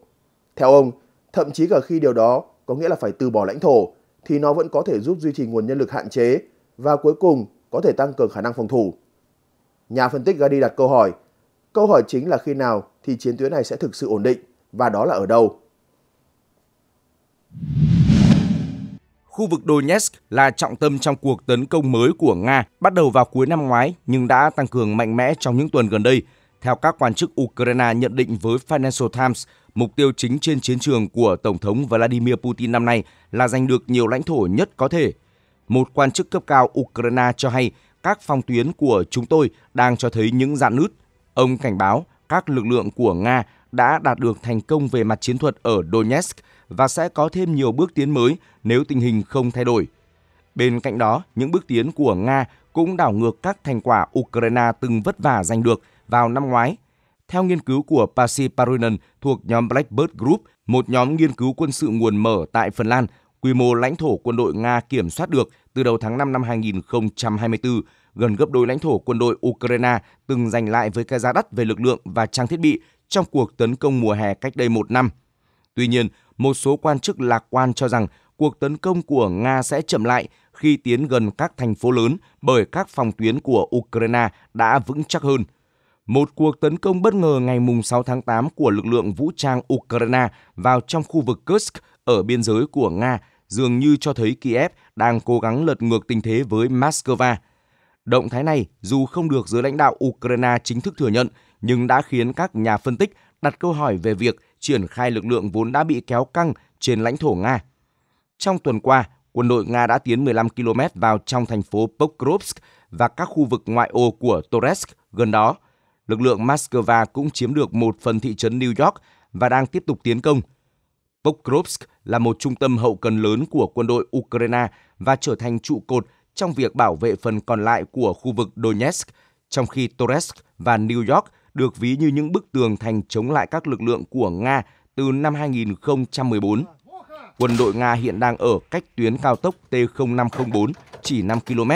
Theo ông, thậm chí cả khi điều đó có nghĩa là phải từ bỏ lãnh thổ, thì nó vẫn có thể giúp duy trì nguồn nhân lực hạn chế và cuối cùng có thể tăng cường khả năng phòng thủ. Nhà phân tích Gadi đặt câu hỏi, câu hỏi chính là khi nào thì chiến tuyến này sẽ thực sự ổn định và đó là ở đâu? Khu vực Donetsk là trọng tâm trong cuộc tấn công mới của Nga bắt đầu vào cuối năm ngoái nhưng đã tăng cường mạnh mẽ trong những tuần gần đây. Theo các quan chức Ukraine nhận định với Financial Times, mục tiêu chính trên chiến trường của Tổng thống Vladimir Putin năm nay là giành được nhiều lãnh thổ nhất có thể. Một quan chức cấp cao Ukraine cho hay các phong tuyến của chúng tôi đang cho thấy những dạn nứt. Ông cảnh báo các lực lượng của Nga đã đạt được thành công về mặt chiến thuật ở Donetsk và sẽ có thêm nhiều bước tiến mới nếu tình hình không thay đổi. Bên cạnh đó, những bước tiến của Nga cũng đảo ngược các thành quả Ukraine từng vất vả giành được vào năm ngoái. Theo nghiên cứu của Pasi Parunen thuộc nhóm Blackbird Group, một nhóm nghiên cứu quân sự nguồn mở tại Phần Lan, quy mô lãnh thổ quân đội Nga kiểm soát được từ đầu tháng 5 năm 2024, gần gấp đôi lãnh thổ quân đội Ukraine từng giành lại với cái giá đắt về lực lượng và trang thiết bị trong cuộc tấn công mùa hè cách đây một năm. Tuy nhiên, một số quan chức lạc quan cho rằng cuộc tấn công của Nga sẽ chậm lại khi tiến gần các thành phố lớn bởi các phòng tuyến của Ukraine đã vững chắc hơn. Một cuộc tấn công bất ngờ ngày 6 tháng 8 của lực lượng vũ trang Ukraine vào trong khu vực Kursk ở biên giới của Nga dường như cho thấy Kiev đang cố gắng lật ngược tình thế với Moscow. Động thái này, dù không được giới lãnh đạo Ukraine chính thức thừa nhận, nhưng đã khiến các nhà phân tích đặt câu hỏi về việc triển khai lực lượng vốn đã bị kéo căng trên lãnh thổ Nga. Trong tuần qua, quân đội Nga đã tiến 15 km vào trong thành phố Pokrovsk và các khu vực ngoại ô của Toretsk gần đó. Lực lượng Moscow cũng chiếm được một phần thị trấn New York và đang tiếp tục tiến công. Pokrovsk là một trung tâm hậu cần lớn của quân đội Ukraine và trở thành trụ cột trong việc bảo vệ phần còn lại của khu vực Donetsk, trong khi Toretsk và New York được ví như những bức tường thành chống lại các lực lượng của Nga từ năm 2014. Quân đội Nga hiện đang ở cách tuyến cao tốc T0504 chỉ 5 km,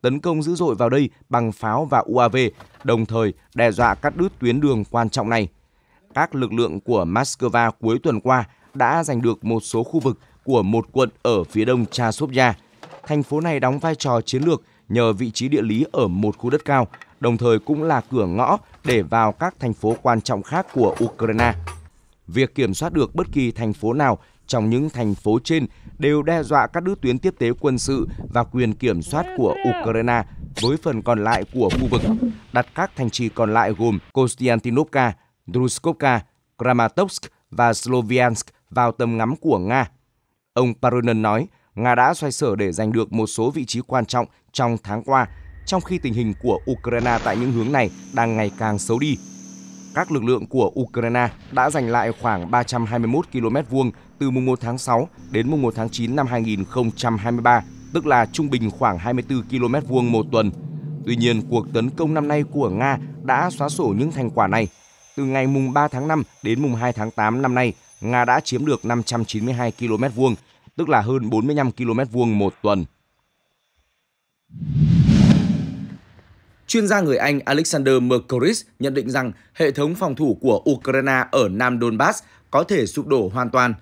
tấn công dữ dội vào đây bằng pháo và UAV, đồng thời đe dọa cắt đứt tuyến đường quan trọng này. Các lực lượng của Moscow cuối tuần qua đã giành được một số khu vực của một quận ở phía đông Chasovia. Thành phố này đóng vai trò chiến lược nhờ vị trí địa lý ở một khu đất cao, đồng thời cũng là cửa ngõ để vào các thành phố quan trọng khác của Ukraine. Việc kiểm soát được bất kỳ thành phố nào trong những thành phố trên đều đe dọa các đứt tuyến tiếp tế quân sự và quyền kiểm soát của Ukraine với phần còn lại của khu vực, đặt các thành trì còn lại gồm Konstantinovka, Druskovka, Kramatorsk và Sloviansk vào tầm ngắm của Nga. Ông Parunen nói, Nga đã xoay sở để giành được một số vị trí quan trọng trong tháng qua trong khi tình hình của Ukraine tại những hướng này đang ngày càng xấu đi. Các lực lượng của Ukraine đã giành lại khoảng 321 km vuông từ mùng 1 tháng 6 đến mùng 1 tháng 9 năm 2023, tức là trung bình khoảng 24 km vuông một tuần. Tuy nhiên, cuộc tấn công năm nay của Nga đã xóa sổ những thành quả này. Từ ngày mùng 3 tháng 5 đến mùng 2 tháng 8 năm nay, Nga đã chiếm được 592 km vuông, tức là hơn 45 km vuông một tuần. Chuyên gia người Anh Alexander Mercoris nhận định rằng hệ thống phòng thủ của Ukraine ở Nam Donbass có thể sụp đổ hoàn toàn.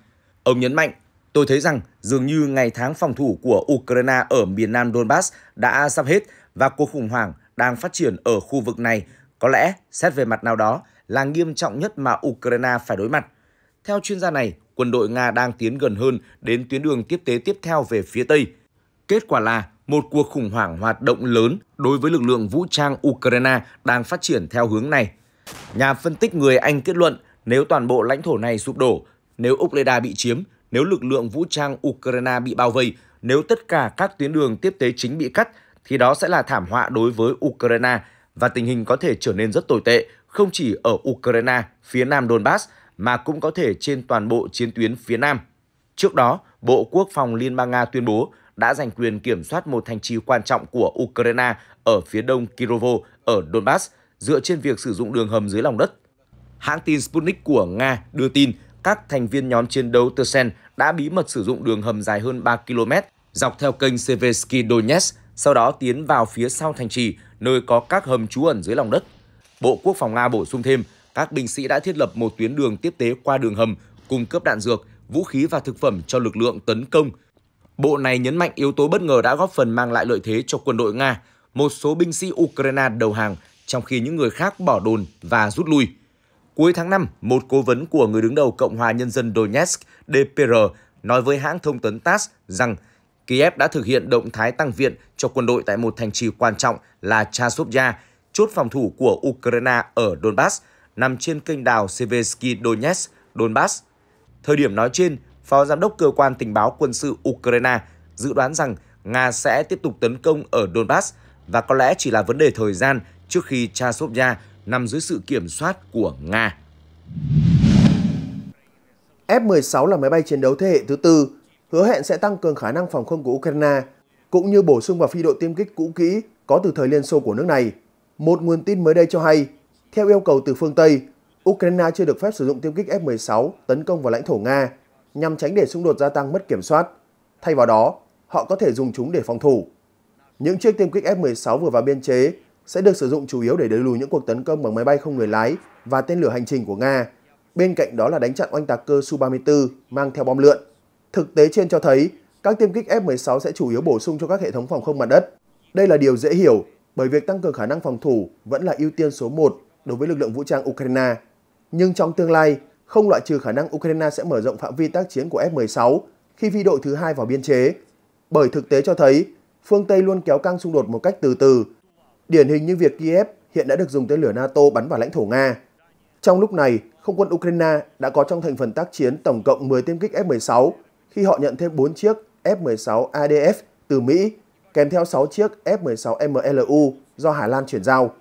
Ông nhấn mạnh, tôi thấy rằng dường như ngày tháng phòng thủ của Ukraine ở miền Nam Donbass đã sắp hết và cuộc khủng hoảng đang phát triển ở khu vực này có lẽ, xét về mặt nào đó, là nghiêm trọng nhất mà Ukraine phải đối mặt. Theo chuyên gia này, quân đội Nga đang tiến gần hơn đến tuyến đường tiếp tế tiếp theo về phía Tây. Kết quả là một cuộc khủng hoảng hoạt động lớn đối với lực lượng vũ trang Ukraine đang phát triển theo hướng này. Nhà phân tích người Anh kết luận nếu toàn bộ lãnh thổ này sụp đổ, nếu Okleda bị chiếm, nếu lực lượng vũ trang Ukraine bị bao vây, nếu tất cả các tuyến đường tiếp tế chính bị cắt, thì đó sẽ là thảm họa đối với Ukraine và tình hình có thể trở nên rất tồi tệ, không chỉ ở Ukraine phía nam Donbass mà cũng có thể trên toàn bộ chiến tuyến phía nam. Trước đó, Bộ Quốc phòng Liên bang Nga tuyên bố đã giành quyền kiểm soát một thành trì quan trọng của Ukraine ở phía đông Kirovo ở Donbass dựa trên việc sử dụng đường hầm dưới lòng đất. Hãng tin Sputnik của Nga đưa tin các thành viên nhóm chiến đấu Tersen đã bí mật sử dụng đường hầm dài hơn 3 km dọc theo kênh Seversky Donetsk, sau đó tiến vào phía sau thành trì nơi có các hầm trú ẩn dưới lòng đất. Bộ Quốc phòng Nga bổ sung thêm, các binh sĩ đã thiết lập một tuyến đường tiếp tế qua đường hầm, cung cấp đạn dược, vũ khí và thực phẩm cho lực lượng tấn công Bộ này nhấn mạnh yếu tố bất ngờ đã góp phần mang lại lợi thế cho quân đội Nga, một số binh sĩ Ukraine đầu hàng, trong khi những người khác bỏ đồn và rút lui. Cuối tháng 5, một cố vấn của người đứng đầu Cộng hòa Nhân dân Donetsk DPR nói với hãng thông tấn TASS rằng Kiev đã thực hiện động thái tăng viện cho quân đội tại một thành trì quan trọng là Chasovya, chốt phòng thủ của Ukraine ở Donbass, nằm trên kênh đào Seversky Donetsk, Donbass. Thời điểm nói trên, Phó Giám đốc Cơ quan Tình báo Quân sự Ukraine dự đoán rằng Nga sẽ tiếp tục tấn công ở Donbass và có lẽ chỉ là vấn đề thời gian trước khi Chasovia nằm dưới sự kiểm soát của Nga. F-16 là máy bay chiến đấu thế hệ thứ tư, hứa hẹn sẽ tăng cường khả năng phòng không của Ukraine, cũng như bổ sung vào phi đội tiêm kích cũ kỹ có từ thời Liên Xô của nước này. Một nguồn tin mới đây cho hay, theo yêu cầu từ phương Tây, Ukraine chưa được phép sử dụng tiêm kích F-16 tấn công vào lãnh thổ Nga nhằm tránh để xung đột gia tăng mất kiểm soát. Thay vào đó, họ có thể dùng chúng để phòng thủ. Những chiếc tiêm kích F-16 vừa vào biên chế sẽ được sử dụng chủ yếu để đẩy lùi những cuộc tấn công bằng máy bay không người lái và tên lửa hành trình của Nga. Bên cạnh đó là đánh chặn oanh tạc cơ Su-34 mang theo bom lượn. Thực tế trên cho thấy, các tiêm kích F-16 sẽ chủ yếu bổ sung cho các hệ thống phòng không mặt đất. Đây là điều dễ hiểu bởi việc tăng cường khả năng phòng thủ vẫn là ưu tiên số 1 đối với lực lượng vũ trang Ukraine. Nhưng trong tương lai, không loại trừ khả năng Ukraine sẽ mở rộng phạm vi tác chiến của F-16 khi phi đội thứ hai vào biên chế. Bởi thực tế cho thấy, phương Tây luôn kéo căng xung đột một cách từ từ. Điển hình như việc Kiev hiện đã được dùng tên lửa NATO bắn vào lãnh thổ Nga. Trong lúc này, không quân Ukraine đã có trong thành phần tác chiến tổng cộng 10 tiêm kích F-16 khi họ nhận thêm 4 chiếc F-16 ADF từ Mỹ, kèm theo 6 chiếc F-16 MLU do Hà Lan chuyển giao.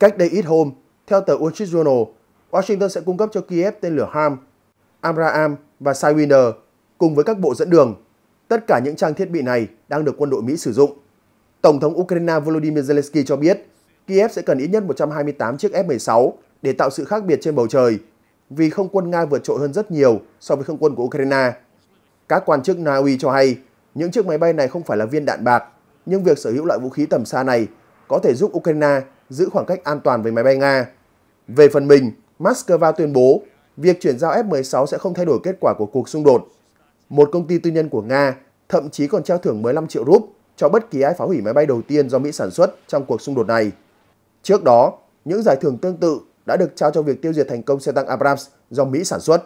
Cách đây ít hôm, theo tờ Wall Street Journal, Washington sẽ cung cấp cho Kiev tên lửa Ham, Abraham và Sidewinder cùng với các bộ dẫn đường. Tất cả những trang thiết bị này đang được quân đội Mỹ sử dụng. Tổng thống Ukraine Volodymyr Zelensky cho biết Kiev sẽ cần ít nhất 128 chiếc F-16 để tạo sự khác biệt trên bầu trời vì không quân Nga vượt trội hơn rất nhiều so với không quân của Ukraine. Các quan chức Na Uy cho hay những chiếc máy bay này không phải là viên đạn bạc, nhưng việc sở hữu loại vũ khí tầm xa này có thể giúp Ukraine giữ khoảng cách an toàn với máy bay Nga. Về phần mình, Moscow tuyên bố việc chuyển giao F-16 sẽ không thay đổi kết quả của cuộc xung đột. Một công ty tư nhân của Nga thậm chí còn treo thưởng 15 triệu rúp cho bất kỳ ai phá hủy máy bay đầu tiên do Mỹ sản xuất trong cuộc xung đột này. Trước đó, những giải thưởng tương tự đã được trao cho việc tiêu diệt thành công xe tăng Abrams do Mỹ sản xuất.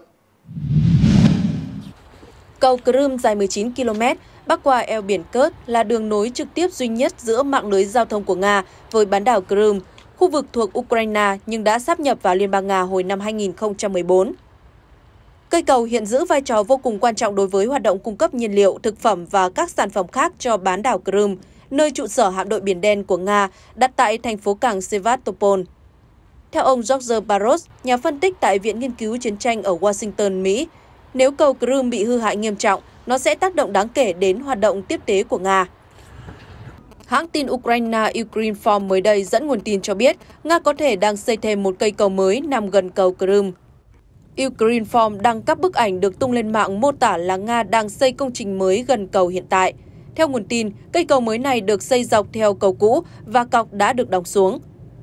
Cầu Crimea dài 19 km bắc qua eo biển Kerch là đường nối trực tiếp duy nhất giữa mạng lưới giao thông của Nga với bán đảo Crimea khu vực thuộc Ukraine nhưng đã sáp nhập vào Liên bang Nga hồi năm 2014. Cây cầu hiện giữ vai trò vô cùng quan trọng đối với hoạt động cung cấp nhiên liệu, thực phẩm và các sản phẩm khác cho bán đảo Crimea, nơi trụ sở hạm đội Biển Đen của Nga đặt tại thành phố cảng Sevastopol. Theo ông George Barros, nhà phân tích tại Viện Nghiên cứu Chiến tranh ở Washington, Mỹ, nếu cầu Crimea bị hư hại nghiêm trọng, nó sẽ tác động đáng kể đến hoạt động tiếp tế của Nga. Hãng tin Ukraine Ukrinform mới đây dẫn nguồn tin cho biết Nga có thể đang xây thêm một cây cầu mới nằm gần cầu Crimea. Ukrinform đăng các bức ảnh được tung lên mạng mô tả là Nga đang xây công trình mới gần cầu hiện tại. Theo nguồn tin, cây cầu mới này được xây dọc theo cầu cũ và cọc đã được đóng xuống.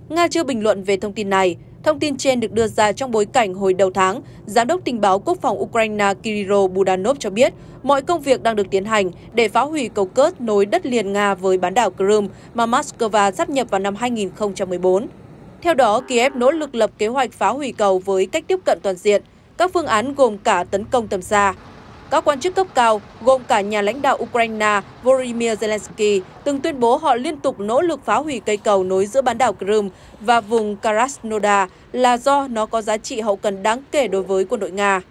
Nga chưa bình luận về thông tin này. Thông tin trên được đưa ra trong bối cảnh hồi đầu tháng, Giám đốc tình báo quốc phòng Ukraine Kirill Budanov cho biết mọi công việc đang được tiến hành để phá hủy cầu cớt nối đất liền Nga với bán đảo Crimea mà Moscow sắp nhập vào năm 2014. Theo đó, Kiev nỗ lực lập kế hoạch phá hủy cầu với cách tiếp cận toàn diện. Các phương án gồm cả tấn công tầm xa, các quan chức cấp cao, gồm cả nhà lãnh đạo Ukraine Volodymyr Zelensky, từng tuyên bố họ liên tục nỗ lực phá hủy cây cầu nối giữa bán đảo Crimea và vùng Krasnodar là do nó có giá trị hậu cần đáng kể đối với quân đội Nga.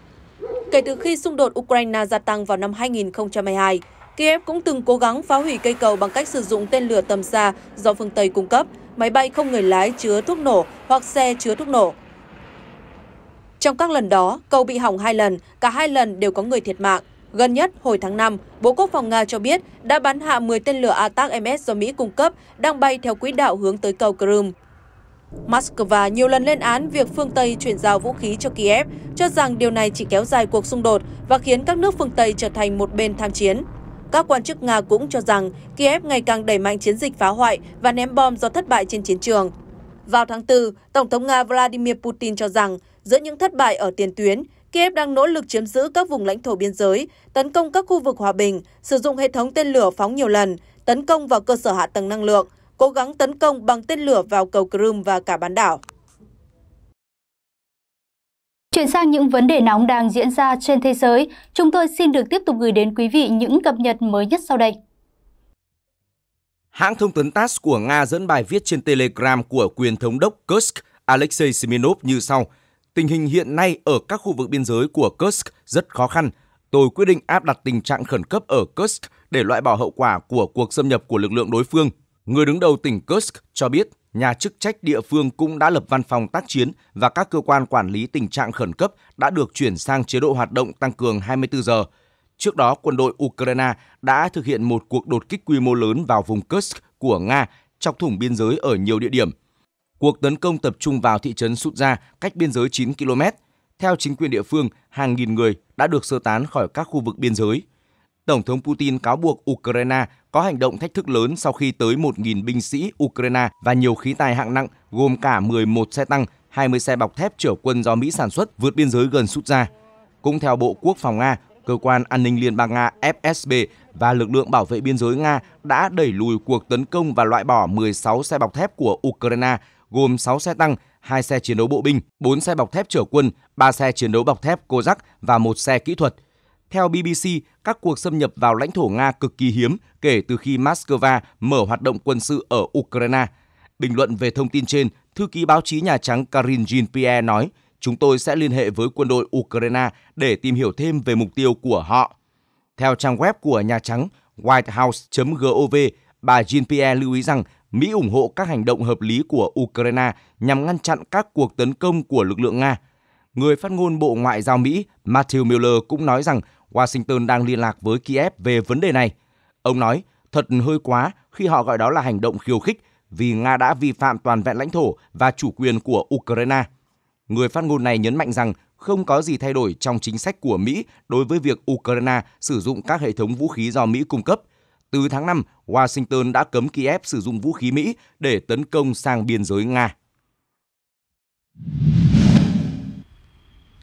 Kể từ khi xung đột Ukraine gia tăng vào năm 2022, Kiev cũng từng cố gắng phá hủy cây cầu bằng cách sử dụng tên lửa tầm xa do phương Tây cung cấp, máy bay không người lái chứa thuốc nổ hoặc xe chứa thuốc nổ. Trong các lần đó, cầu bị hỏng hai lần, cả hai lần đều có người thiệt mạng. Gần nhất, hồi tháng 5, Bộ Quốc phòng Nga cho biết đã bắn hạ 10 tên lửa ATAC-MS do Mỹ cung cấp đang bay theo quỹ đạo hướng tới cầu Crimea. Moscow nhiều lần lên án việc phương Tây chuyển giao vũ khí cho Kiev, cho rằng điều này chỉ kéo dài cuộc xung đột và khiến các nước phương Tây trở thành một bên tham chiến. Các quan chức Nga cũng cho rằng Kiev ngày càng đẩy mạnh chiến dịch phá hoại và ném bom do thất bại trên chiến trường. Vào tháng 4, Tổng thống Nga Vladimir Putin cho rằng giữa những thất bại ở tiền tuyến, Kiev đang nỗ lực chiếm giữ các vùng lãnh thổ biên giới, tấn công các khu vực hòa bình, sử dụng hệ thống tên lửa phóng nhiều lần, tấn công vào cơ sở hạ tầng năng lượng, cố gắng tấn công bằng tên lửa vào cầu Crimea và cả bán đảo. Chuyển sang những vấn đề nóng đang diễn ra trên thế giới, chúng tôi xin được tiếp tục gửi đến quý vị những cập nhật mới nhất sau đây. Hãng thông tấn TASS của Nga dẫn bài viết trên Telegram của quyền thống đốc Kursk Alexei Semenov như sau. Tình hình hiện nay ở các khu vực biên giới của Kursk rất khó khăn. Tôi quyết định áp đặt tình trạng khẩn cấp ở Kursk để loại bỏ hậu quả của cuộc xâm nhập của lực lượng đối phương. Người đứng đầu tỉnh Kursk cho biết nhà chức trách địa phương cũng đã lập văn phòng tác chiến và các cơ quan quản lý tình trạng khẩn cấp đã được chuyển sang chế độ hoạt động tăng cường 24 giờ – Trước đó, quân đội Ukraine đã thực hiện một cuộc đột kích quy mô lớn vào vùng Kursk của Nga trong thủng biên giới ở nhiều địa điểm. Cuộc tấn công tập trung vào thị trấn Sutja cách biên giới 9 km. Theo chính quyền địa phương, hàng nghìn người đã được sơ tán khỏi các khu vực biên giới. Tổng thống Putin cáo buộc Ukraine có hành động thách thức lớn sau khi tới 1.000 binh sĩ Ukraine và nhiều khí tài hạng nặng gồm cả 11 xe tăng, 20 xe bọc thép chở quân do Mỹ sản xuất vượt biên giới gần Sutja. Cũng theo Bộ Quốc phòng Nga, cơ quan an ninh Liên bang Nga FSB và lực lượng bảo vệ biên giới Nga đã đẩy lùi cuộc tấn công và loại bỏ 16 xe bọc thép của Ukraine, gồm 6 xe tăng, 2 xe chiến đấu bộ binh, 4 xe bọc thép chở quân, 3 xe chiến đấu bọc thép Kozak và 1 xe kỹ thuật. Theo BBC, các cuộc xâm nhập vào lãnh thổ Nga cực kỳ hiếm kể từ khi Moscow mở hoạt động quân sự ở Ukraine. Bình luận về thông tin trên, thư ký báo chí Nhà Trắng karin Jean-Pierre nói – chúng tôi sẽ liên hệ với quân đội Ukraine để tìm hiểu thêm về mục tiêu của họ. Theo trang web của Nhà Trắng, whitehouse.gov, bà Jean-Pierre lưu ý rằng Mỹ ủng hộ các hành động hợp lý của Ukraine nhằm ngăn chặn các cuộc tấn công của lực lượng Nga. Người phát ngôn Bộ Ngoại giao Mỹ Matthew Miller cũng nói rằng Washington đang liên lạc với Kiev về vấn đề này. Ông nói, thật hơi quá khi họ gọi đó là hành động khiêu khích vì Nga đã vi phạm toàn vẹn lãnh thổ và chủ quyền của Ukraine. Người phát ngôn này nhấn mạnh rằng không có gì thay đổi trong chính sách của Mỹ đối với việc Ukraine sử dụng các hệ thống vũ khí do Mỹ cung cấp. Từ tháng 5, Washington đã cấm Kiev sử dụng vũ khí Mỹ để tấn công sang biên giới Nga.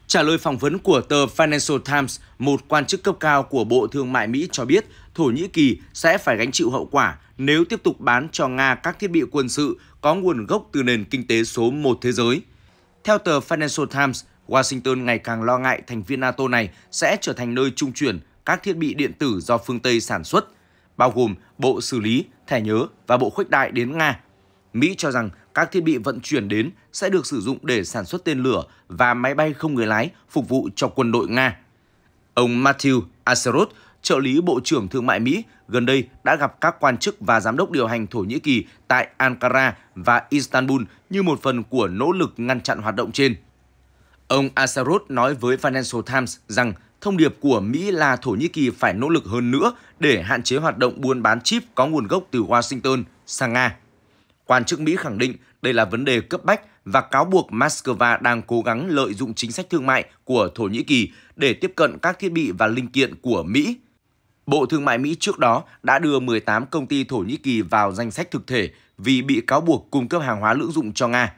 Trả lời phỏng vấn của tờ Financial Times, một quan chức cấp cao của Bộ Thương mại Mỹ cho biết Thổ Nhĩ Kỳ sẽ phải gánh chịu hậu quả nếu tiếp tục bán cho Nga các thiết bị quân sự có nguồn gốc từ nền kinh tế số một thế giới – theo tờ Financial Times, Washington ngày càng lo ngại thành viên NATO này sẽ trở thành nơi trung chuyển các thiết bị điện tử do phương Tây sản xuất, bao gồm bộ xử lý, thẻ nhớ và bộ khuếch đại đến Nga. Mỹ cho rằng các thiết bị vận chuyển đến sẽ được sử dụng để sản xuất tên lửa và máy bay không người lái phục vụ cho quân đội Nga. Ông Matthew Aseroth, trợ lý Bộ trưởng Thương mại Mỹ, gần đây đã gặp các quan chức và giám đốc điều hành Thổ Nhĩ Kỳ tại Ankara và Istanbul như một phần của nỗ lực ngăn chặn hoạt động trên. Ông Asarot nói với Financial Times rằng thông điệp của Mỹ là Thổ Nhĩ Kỳ phải nỗ lực hơn nữa để hạn chế hoạt động buôn bán chip có nguồn gốc từ Washington sang Nga. Quan chức Mỹ khẳng định đây là vấn đề cấp bách và cáo buộc Moscow đang cố gắng lợi dụng chính sách thương mại của Thổ Nhĩ Kỳ để tiếp cận các thiết bị và linh kiện của Mỹ. Bộ Thương mại Mỹ trước đó đã đưa 18 công ty Thổ Nhĩ Kỳ vào danh sách thực thể vì bị cáo buộc cung cấp hàng hóa lưỡng dụng cho Nga.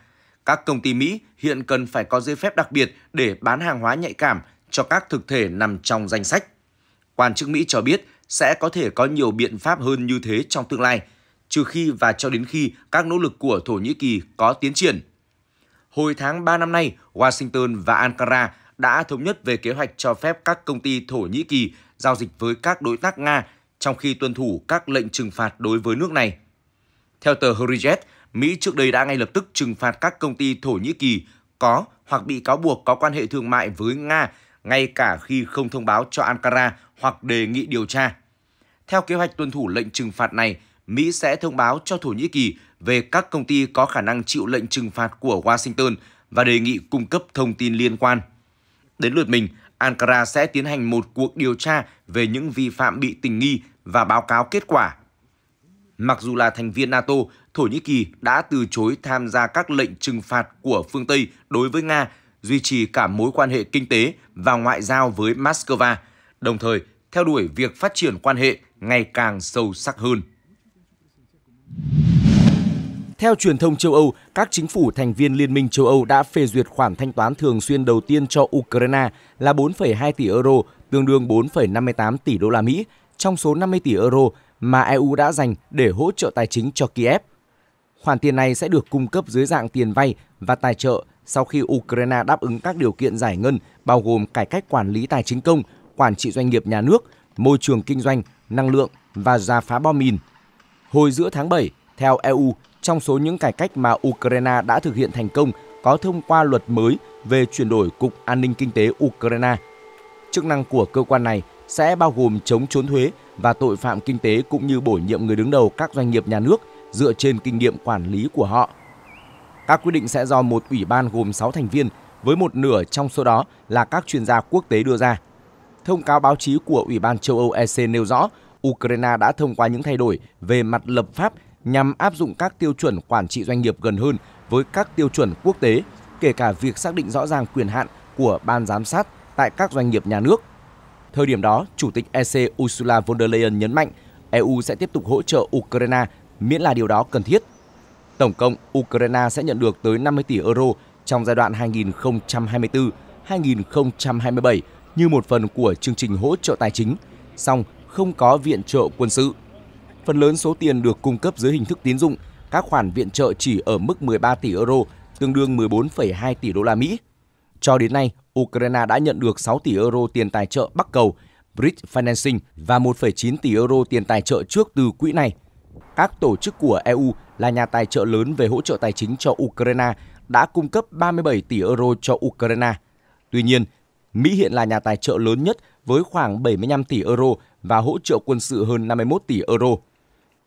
Các công ty Mỹ hiện cần phải có giấy phép đặc biệt để bán hàng hóa nhạy cảm cho các thực thể nằm trong danh sách. Quan chức Mỹ cho biết sẽ có thể có nhiều biện pháp hơn như thế trong tương lai, trừ khi và cho đến khi các nỗ lực của Thổ Nhĩ Kỳ có tiến triển. Hồi tháng 3 năm nay, Washington và Ankara đã thống nhất về kế hoạch cho phép các công ty Thổ Nhĩ Kỳ giao dịch với các đối tác Nga trong khi tuân thủ các lệnh trừng phạt đối với nước này. Theo tờ Horijet, Mỹ trước đây đã ngay lập tức trừng phạt các công ty Thổ Nhĩ Kỳ có hoặc bị cáo buộc có quan hệ thương mại với Nga ngay cả khi không thông báo cho Ankara hoặc đề nghị điều tra. Theo kế hoạch tuân thủ lệnh trừng phạt này, Mỹ sẽ thông báo cho Thổ Nhĩ Kỳ về các công ty có khả năng chịu lệnh trừng phạt của Washington và đề nghị cung cấp thông tin liên quan. Đến lượt mình, Ankara sẽ tiến hành một cuộc điều tra về những vi phạm bị tình nghi và báo cáo kết quả. Mặc dù là thành viên NATO, Thổ Nhĩ Kỳ đã từ chối tham gia các lệnh trừng phạt của phương Tây đối với Nga, duy trì cả mối quan hệ kinh tế và ngoại giao với Moscow, đồng thời theo đuổi việc phát triển quan hệ ngày càng sâu sắc hơn. Theo truyền thông châu Âu, các chính phủ thành viên Liên minh châu Âu đã phê duyệt khoản thanh toán thường xuyên đầu tiên cho Ukraine là 4,2 tỷ euro, tương đương 4,58 tỷ đô la Mỹ, trong số 50 tỷ euro mà EU đã dành để hỗ trợ tài chính cho Kiev. Khoản tiền này sẽ được cung cấp dưới dạng tiền vay và tài trợ sau khi Ukraine đáp ứng các điều kiện giải ngân bao gồm cải cách quản lý tài chính công, quản trị doanh nghiệp nhà nước, môi trường kinh doanh, năng lượng và giả phá bom mìn. Hồi giữa tháng 7, theo EU, trong số những cải cách mà Ukraine đã thực hiện thành công có thông qua luật mới về chuyển đổi Cục An ninh Kinh tế Ukraine. Chức năng của cơ quan này sẽ bao gồm chống trốn thuế và tội phạm kinh tế cũng như bổ nhiệm người đứng đầu các doanh nghiệp nhà nước dựa trên kinh nghiệm quản lý của họ. Các quyết định sẽ do một ủy ban gồm 6 thành viên với một nửa trong số đó là các chuyên gia quốc tế đưa ra. Thông cáo báo chí của Ủy ban châu Âu EC nêu rõ, Ukraine đã thông qua những thay đổi về mặt lập pháp nhằm áp dụng các tiêu chuẩn quản trị doanh nghiệp gần hơn với các tiêu chuẩn quốc tế, kể cả việc xác định rõ ràng quyền hạn của ban giám sát tại các doanh nghiệp nhà nước. Thời điểm đó, Chủ tịch EC Ursula von der Leyen nhấn mạnh EU sẽ tiếp tục hỗ trợ Ukraine miễn là điều đó cần thiết. Tổng cộng, Ukraine sẽ nhận được tới 50 tỷ euro trong giai đoạn 2024-2027 như một phần của chương trình hỗ trợ tài chính, song không có viện trợ quân sự. Phần lớn số tiền được cung cấp dưới hình thức tín dụng, các khoản viện trợ chỉ ở mức 13 tỷ euro, tương đương 14,2 tỷ đô la Mỹ. Cho đến nay, Ukraine đã nhận được 6 tỷ euro tiền tài trợ Bắc Cầu, Bridge Financing và 1,9 tỷ euro tiền tài trợ trước từ quỹ này. Các tổ chức của EU là nhà tài trợ lớn về hỗ trợ tài chính cho Ukraine đã cung cấp 37 tỷ euro cho Ukraine. Tuy nhiên, Mỹ hiện là nhà tài trợ lớn nhất với khoảng 75 tỷ euro và hỗ trợ quân sự hơn 51 tỷ euro.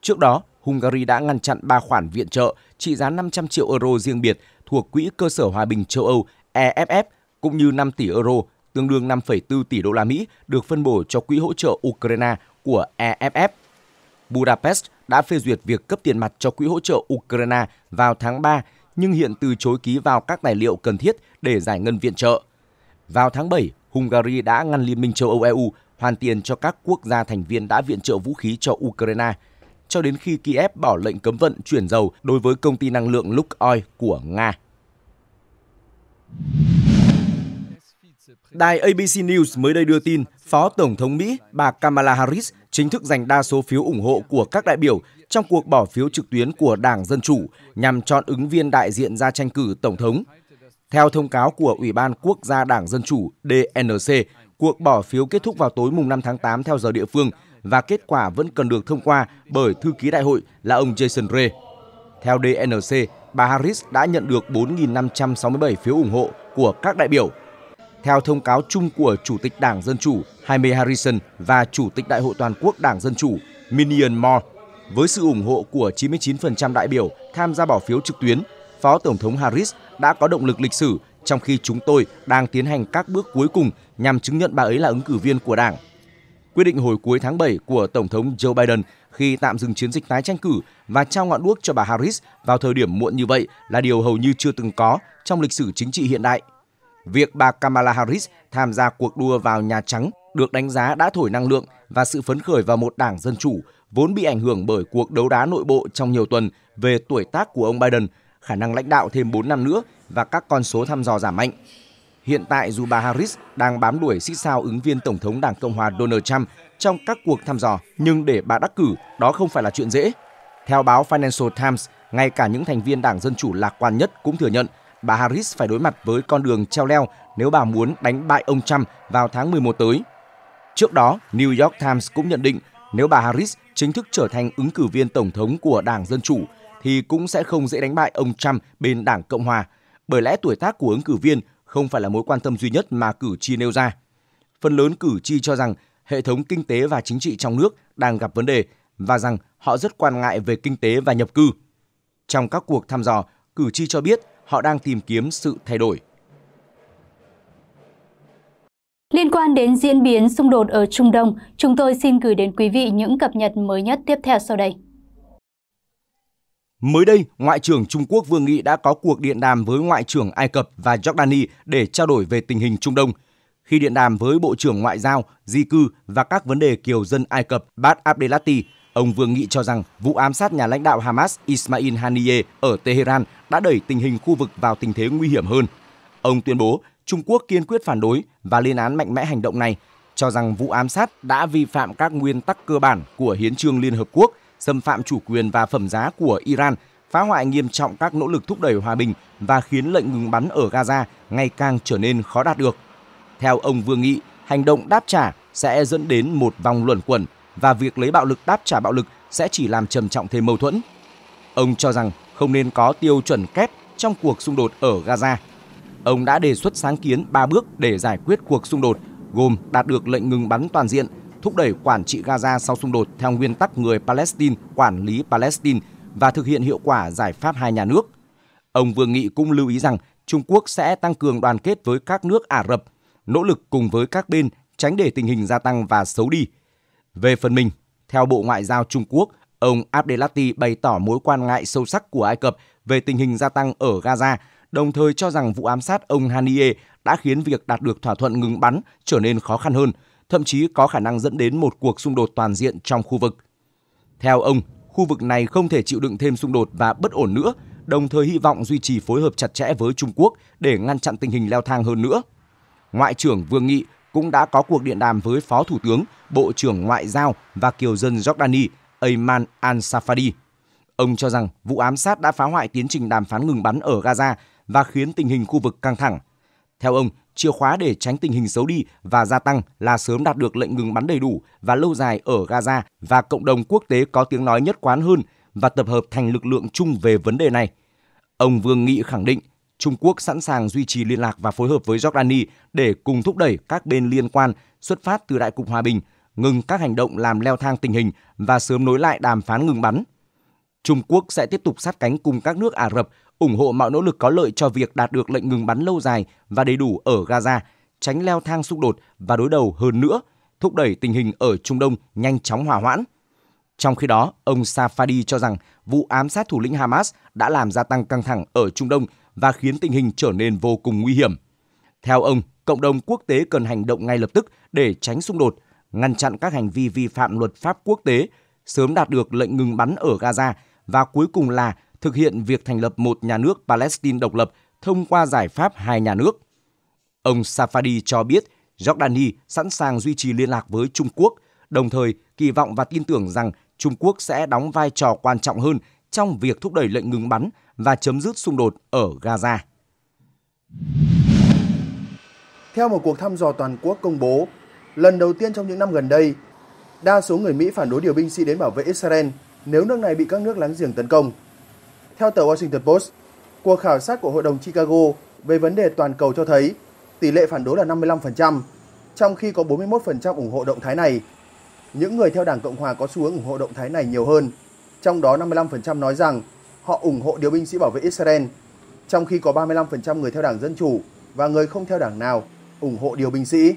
Trước đó, Hungary đã ngăn chặn ba khoản viện trợ trị giá 500 triệu euro riêng biệt thuộc Quỹ Cơ sở Hòa bình châu Âu EFF cũng như 5 tỷ euro tương đương 5,4 tỷ đô la Mỹ được phân bổ cho Quỹ hỗ trợ Ukraine của EFF. Budapest đã phê duyệt việc cấp tiền mặt cho Quỹ hỗ trợ Ukraine vào tháng 3 nhưng hiện từ chối ký vào các tài liệu cần thiết để giải ngân viện trợ. Vào tháng 7, Hungary đã ngăn Liên minh châu Âu EU hoàn tiền cho các quốc gia thành viên đã viện trợ vũ khí cho Ukraine – cho đến khi Kiev bỏ lệnh cấm vận chuyển dầu đối với công ty năng lượng Lukoil của Nga. Đài ABC News mới đây đưa tin Phó Tổng thống Mỹ bà Kamala Harris chính thức giành đa số phiếu ủng hộ của các đại biểu trong cuộc bỏ phiếu trực tuyến của Đảng Dân Chủ nhằm chọn ứng viên đại diện ra tranh cử Tổng thống. Theo thông cáo của Ủy ban Quốc gia Đảng Dân Chủ DNC, cuộc bỏ phiếu kết thúc vào tối mùng 5 tháng 8 theo giờ địa phương – và kết quả vẫn cần được thông qua bởi thư ký đại hội là ông Jason Ray. Theo DNC, bà Harris đã nhận được 4.567 phiếu ủng hộ của các đại biểu. Theo thông cáo chung của Chủ tịch Đảng Dân Chủ Jaime Harrison và Chủ tịch Đại hội Toàn quốc Đảng Dân Chủ Minion Moore, với sự ủng hộ của 99% đại biểu tham gia bỏ phiếu trực tuyến, Phó Tổng thống Harris đã có động lực lịch sử trong khi chúng tôi đang tiến hành các bước cuối cùng nhằm chứng nhận bà ấy là ứng cử viên của Đảng quyết định hồi cuối tháng 7 của Tổng thống Joe Biden khi tạm dừng chiến dịch tái tranh cử và trao ngọn đuốc cho bà Harris vào thời điểm muộn như vậy là điều hầu như chưa từng có trong lịch sử chính trị hiện đại. Việc bà Kamala Harris tham gia cuộc đua vào Nhà Trắng được đánh giá đã thổi năng lượng và sự phấn khởi vào một đảng Dân Chủ vốn bị ảnh hưởng bởi cuộc đấu đá nội bộ trong nhiều tuần về tuổi tác của ông Biden, khả năng lãnh đạo thêm 4 năm nữa và các con số thăm dò giảm mạnh. Hiện tại dù bà Harris đang bám đuổi xích sao ứng viên Tổng thống Đảng Cộng hòa Donald Trump trong các cuộc thăm dò, nhưng để bà đắc cử đó không phải là chuyện dễ. Theo báo Financial Times, ngay cả những thành viên Đảng Dân Chủ lạc quan nhất cũng thừa nhận bà Harris phải đối mặt với con đường treo leo nếu bà muốn đánh bại ông Trump vào tháng 11 tới. Trước đó, New York Times cũng nhận định nếu bà Harris chính thức trở thành ứng cử viên tổng thống của Đảng Dân Chủ thì cũng sẽ không dễ đánh bại ông Trump bên Đảng Cộng Hòa, bởi lẽ tuổi tác của ứng cử viên không phải là mối quan tâm duy nhất mà cử tri nêu ra. Phần lớn cử tri cho rằng hệ thống kinh tế và chính trị trong nước đang gặp vấn đề và rằng họ rất quan ngại về kinh tế và nhập cư. Trong các cuộc thăm dò, cử tri cho biết họ đang tìm kiếm sự thay đổi. Liên quan đến diễn biến xung đột ở Trung Đông, chúng tôi xin gửi đến quý vị những cập nhật mới nhất tiếp theo sau đây. Mới đây, Ngoại trưởng Trung Quốc Vương Nghị đã có cuộc điện đàm với Ngoại trưởng Ai Cập và Jordani để trao đổi về tình hình Trung Đông. Khi điện đàm với Bộ trưởng Ngoại giao, Di cư và các vấn đề kiều dân Ai Cập Bad Abdelati, ông Vương Nghị cho rằng vụ ám sát nhà lãnh đạo Hamas Ismail Haniyeh ở Tehran đã đẩy tình hình khu vực vào tình thế nguy hiểm hơn. Ông tuyên bố Trung Quốc kiên quyết phản đối và lên án mạnh mẽ hành động này, cho rằng vụ ám sát đã vi phạm các nguyên tắc cơ bản của Hiến trương Liên Hợp Quốc – xâm phạm chủ quyền và phẩm giá của Iran, phá hoại nghiêm trọng các nỗ lực thúc đẩy hòa bình và khiến lệnh ngừng bắn ở Gaza ngày càng trở nên khó đạt được. Theo ông Vương Nghị, hành động đáp trả sẽ dẫn đến một vòng luẩn quẩn và việc lấy bạo lực đáp trả bạo lực sẽ chỉ làm trầm trọng thêm mâu thuẫn. Ông cho rằng không nên có tiêu chuẩn kép trong cuộc xung đột ở Gaza. Ông đã đề xuất sáng kiến 3 bước để giải quyết cuộc xung đột, gồm đạt được lệnh ngừng bắn toàn diện, thúc đẩy quản trị Gaza sau xung đột theo nguyên tắc người Palestine quản lý Palestine và thực hiện hiệu quả giải pháp hai nhà nước. Ông Vương Nghị cũng lưu ý rằng Trung Quốc sẽ tăng cường đoàn kết với các nước Ả Rập, nỗ lực cùng với các bên tránh để tình hình gia tăng và xấu đi. Về phần mình, theo Bộ Ngoại giao Trung Quốc, ông Abdelati bày tỏ mối quan ngại sâu sắc của Ai Cập về tình hình gia tăng ở Gaza, đồng thời cho rằng vụ ám sát ông Haniye đã khiến việc đạt được thỏa thuận ngừng bắn trở nên khó khăn hơn – thậm chí có khả năng dẫn đến một cuộc xung đột toàn diện trong khu vực. Theo ông, khu vực này không thể chịu đựng thêm xung đột và bất ổn nữa, đồng thời hy vọng duy trì phối hợp chặt chẽ với Trung Quốc để ngăn chặn tình hình leo thang hơn nữa. Ngoại trưởng Vương Nghị cũng đã có cuộc điện đàm với Phó Thủ tướng, Bộ trưởng Ngoại giao và kiều dân Jordani Ayman al-Safadi. Ông cho rằng vụ ám sát đã phá hoại tiến trình đàm phán ngừng bắn ở Gaza và khiến tình hình khu vực căng thẳng. Theo ông, chìa khóa để tránh tình hình xấu đi và gia tăng là sớm đạt được lệnh ngừng bắn đầy đủ và lâu dài ở Gaza và cộng đồng quốc tế có tiếng nói nhất quán hơn và tập hợp thành lực lượng chung về vấn đề này. Ông Vương Nghị khẳng định Trung Quốc sẵn sàng duy trì liên lạc và phối hợp với Jordani để cùng thúc đẩy các bên liên quan xuất phát từ Đại cục Hòa bình, ngừng các hành động làm leo thang tình hình và sớm nối lại đàm phán ngừng bắn. Trung Quốc sẽ tiếp tục sát cánh cùng các nước Ả Rập ủng hộ mọi nỗ lực có lợi cho việc đạt được lệnh ngừng bắn lâu dài và đầy đủ ở Gaza, tránh leo thang xung đột và đối đầu hơn nữa, thúc đẩy tình hình ở Trung Đông nhanh chóng hòa hoãn. Trong khi đó, ông Safadi cho rằng vụ ám sát thủ lĩnh Hamas đã làm gia tăng căng thẳng ở Trung Đông và khiến tình hình trở nên vô cùng nguy hiểm. Theo ông, cộng đồng quốc tế cần hành động ngay lập tức để tránh xung đột, ngăn chặn các hành vi vi phạm luật pháp quốc tế, sớm đạt được lệnh ngừng bắn ở Gaza và cuối cùng là thực hiện việc thành lập một nhà nước Palestine độc lập thông qua giải pháp hai nhà nước. Ông Safadi cho biết Jordani sẵn sàng duy trì liên lạc với Trung Quốc, đồng thời kỳ vọng và tin tưởng rằng Trung Quốc sẽ đóng vai trò quan trọng hơn trong việc thúc đẩy lệnh ngừng bắn và chấm dứt xung đột ở Gaza. Theo một cuộc thăm dò toàn quốc công bố, lần đầu tiên trong những năm gần đây, đa số người Mỹ phản đối điều binh sĩ đến bảo vệ Israel nếu nước này bị các nước láng giềng tấn công. Theo tờ Washington Post, cuộc khảo sát của Hội đồng Chicago về vấn đề toàn cầu cho thấy tỷ lệ phản đối là 55%, trong khi có 41% ủng hộ động thái này. Những người theo Đảng Cộng Hòa có xu hướng ủng hộ động thái này nhiều hơn, trong đó 55% nói rằng họ ủng hộ điều binh sĩ bảo vệ Israel, trong khi có 35% người theo Đảng Dân Chủ và người không theo đảng nào ủng hộ điều binh sĩ.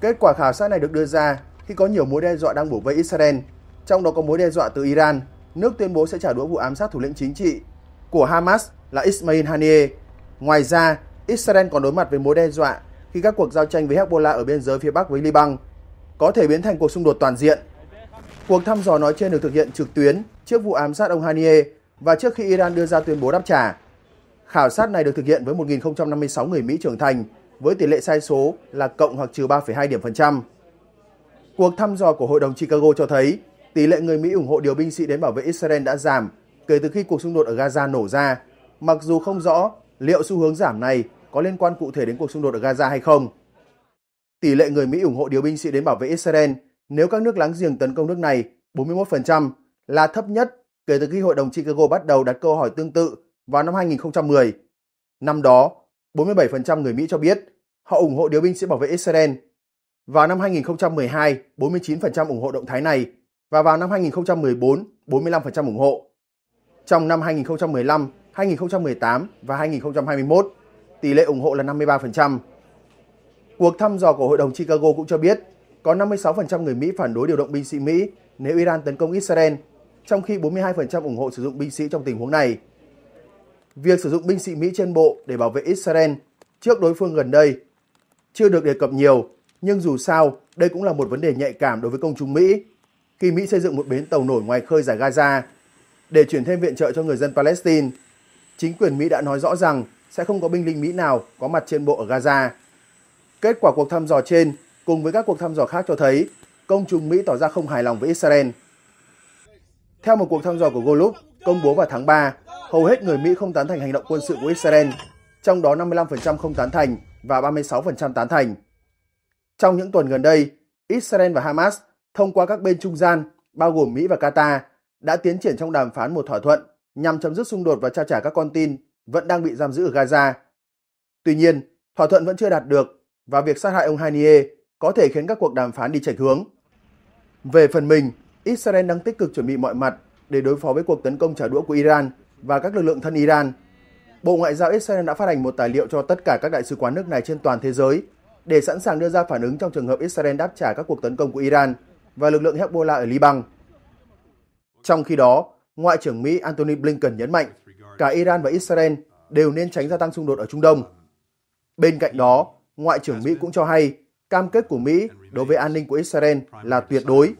Kết quả khảo sát này được đưa ra khi có nhiều mối đe dọa đang bổ vây Israel, trong đó có mối đe dọa từ Iran, nước tuyên bố sẽ trả đũa vụ ám sát thủ lĩnh chính trị của Hamas là Ismail Haniyeh. Ngoài ra, Israel còn đối mặt với mối đe dọa khi các cuộc giao tranh với Hezbollah ở biên giới phía Bắc với Liban có thể biến thành cuộc xung đột toàn diện. Cuộc thăm dò nói trên được thực hiện trực tuyến trước vụ ám sát ông Haniyeh và trước khi Iran đưa ra tuyên bố đáp trả. Khảo sát này được thực hiện với 1.056 người Mỹ trưởng thành với tỷ lệ sai số là cộng hoặc trừ 3,2 điểm phần trăm. Cuộc thăm dò của Hội đồng Chicago cho thấy tỷ lệ người Mỹ ủng hộ điều binh sĩ đến bảo vệ Israel đã giảm kể từ khi cuộc xung đột ở Gaza nổ ra, mặc dù không rõ liệu xu hướng giảm này có liên quan cụ thể đến cuộc xung đột ở Gaza hay không. Tỷ lệ người Mỹ ủng hộ điều binh sĩ đến bảo vệ Israel nếu các nước láng giềng tấn công nước này 41% là thấp nhất kể từ khi Hội đồng Chicago bắt đầu đặt câu hỏi tương tự vào năm 2010. Năm đó, 47% người Mỹ cho biết họ ủng hộ điều binh sĩ bảo vệ Israel. Vào năm 2012, 49% ủng hộ động thái này và vào năm 2014 45% ủng hộ. Trong năm 2015, 2018 và 2021, tỷ lệ ủng hộ là 53%. Cuộc thăm dò của Hội đồng Chicago cũng cho biết có 56% người Mỹ phản đối điều động binh sĩ Mỹ nếu Iran tấn công Israel, trong khi 42% ủng hộ sử dụng binh sĩ trong tình huống này. Việc sử dụng binh sĩ Mỹ trên bộ để bảo vệ Israel trước đối phương gần đây chưa được đề cập nhiều, nhưng dù sao đây cũng là một vấn đề nhạy cảm đối với công chúng Mỹ khi Mỹ xây dựng một bến tàu nổi ngoài khơi giải Gaza để chuyển thêm viện trợ cho người dân Palestine. Chính quyền Mỹ đã nói rõ rằng sẽ không có binh lính Mỹ nào có mặt trên bộ ở Gaza. Kết quả cuộc thăm dò trên cùng với các cuộc thăm dò khác cho thấy công chúng Mỹ tỏ ra không hài lòng với Israel. Theo một cuộc thăm dò của Gallup công bố vào tháng 3, hầu hết người Mỹ không tán thành hành động quân sự của Israel, trong đó 55% không tán thành và 36% tán thành. Trong những tuần gần đây, Israel và Hamas thông qua các bên trung gian, bao gồm Mỹ và Qatar, đã tiến triển trong đàm phán một thỏa thuận nhằm chấm dứt xung đột và trao trả các con tin vẫn đang bị giam giữ ở Gaza. Tuy nhiên, thỏa thuận vẫn chưa đạt được và việc sát hại ông Haniye có thể khiến các cuộc đàm phán đi chệch hướng. Về phần mình, Israel đang tích cực chuẩn bị mọi mặt để đối phó với cuộc tấn công trả đũa của Iran và các lực lượng thân Iran. Bộ Ngoại giao Israel đã phát hành một tài liệu cho tất cả các đại sứ quán nước này trên toàn thế giới để sẵn sàng đưa ra phản ứng trong trường hợp Israel đáp trả các cuộc tấn công của Iran – và lực lượng Hezbollah ở Liban. Trong khi đó, Ngoại trưởng Mỹ Antony Blinken nhấn mạnh cả Iran và Israel đều nên tránh gia tăng xung đột ở Trung Đông. Bên cạnh đó, Ngoại trưởng Mỹ cũng cho hay cam kết của Mỹ đối với an ninh của Israel là tuyệt đối,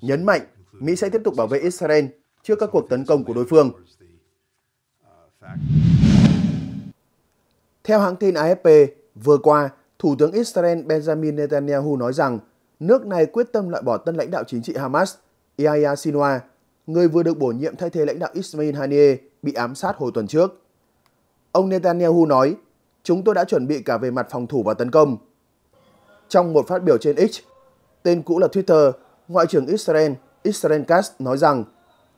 nhấn mạnh Mỹ sẽ tiếp tục bảo vệ Israel trước các cuộc tấn công của đối phương. Theo hãng tin AFP, vừa qua, Thủ tướng Israel Benjamin Netanyahu nói rằng nước này quyết tâm loại bỏ tân lãnh đạo chính trị Hamas, Yahya Sinwar, người vừa được bổ nhiệm thay thế lãnh đạo Ismail Haniyeh bị ám sát hồi tuần trước. Ông Netanyahu nói, chúng tôi đã chuẩn bị cả về mặt phòng thủ và tấn công. Trong một phát biểu trên X, tên cũ là Twitter, Ngoại trưởng Israel Israel Katz nói rằng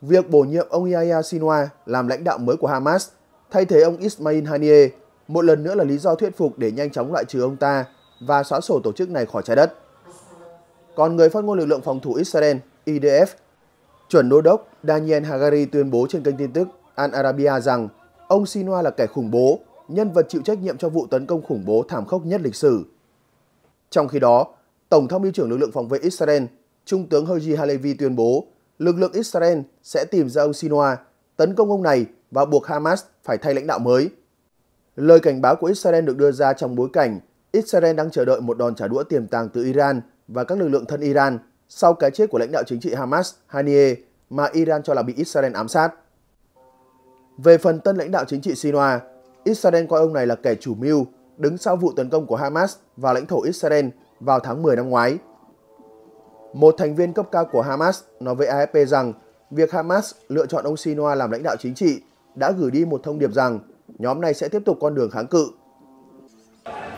việc bổ nhiệm ông Yahya Sinwar làm lãnh đạo mới của Hamas thay thế ông Ismail Haniyeh một lần nữa là lý do thuyết phục để nhanh chóng loại trừ ông ta và xóa sổ tổ chức này khỏi trái đất. Còn người phát ngôn lực lượng phòng thủ Israel, IDF, chuẩn đô đốc Daniel Hagari tuyên bố trên kênh tin tức Al Arabiya rằng ông Sinoa là kẻ khủng bố, nhân vật chịu trách nhiệm cho vụ tấn công khủng bố thảm khốc nhất lịch sử. Trong khi đó, Tổng tham mưu trưởng lực lượng phòng vệ Israel, Trung tướng Haji Halevi tuyên bố lực lượng Israel sẽ tìm ra ông Sinoa tấn công ông này và buộc Hamas phải thay lãnh đạo mới. Lời cảnh báo của Israel được đưa ra trong bối cảnh Israel đang chờ đợi một đòn trả đũa tiềm tàng từ Iran – và các lực lượng thân Iran sau cái chết của lãnh đạo chính trị Hamas Haniyeh mà Iran cho là bị Israel ám sát. Về phần tân lãnh đạo chính trị Sinoa, Israel coi ông này là kẻ chủ mưu đứng sau vụ tấn công của Hamas vào lãnh thổ Israel vào tháng 10 năm ngoái. Một thành viên cấp cao của Hamas nói với AFP rằng việc Hamas lựa chọn ông Sinoa làm lãnh đạo chính trị đã gửi đi một thông điệp rằng nhóm này sẽ tiếp tục con đường kháng cự.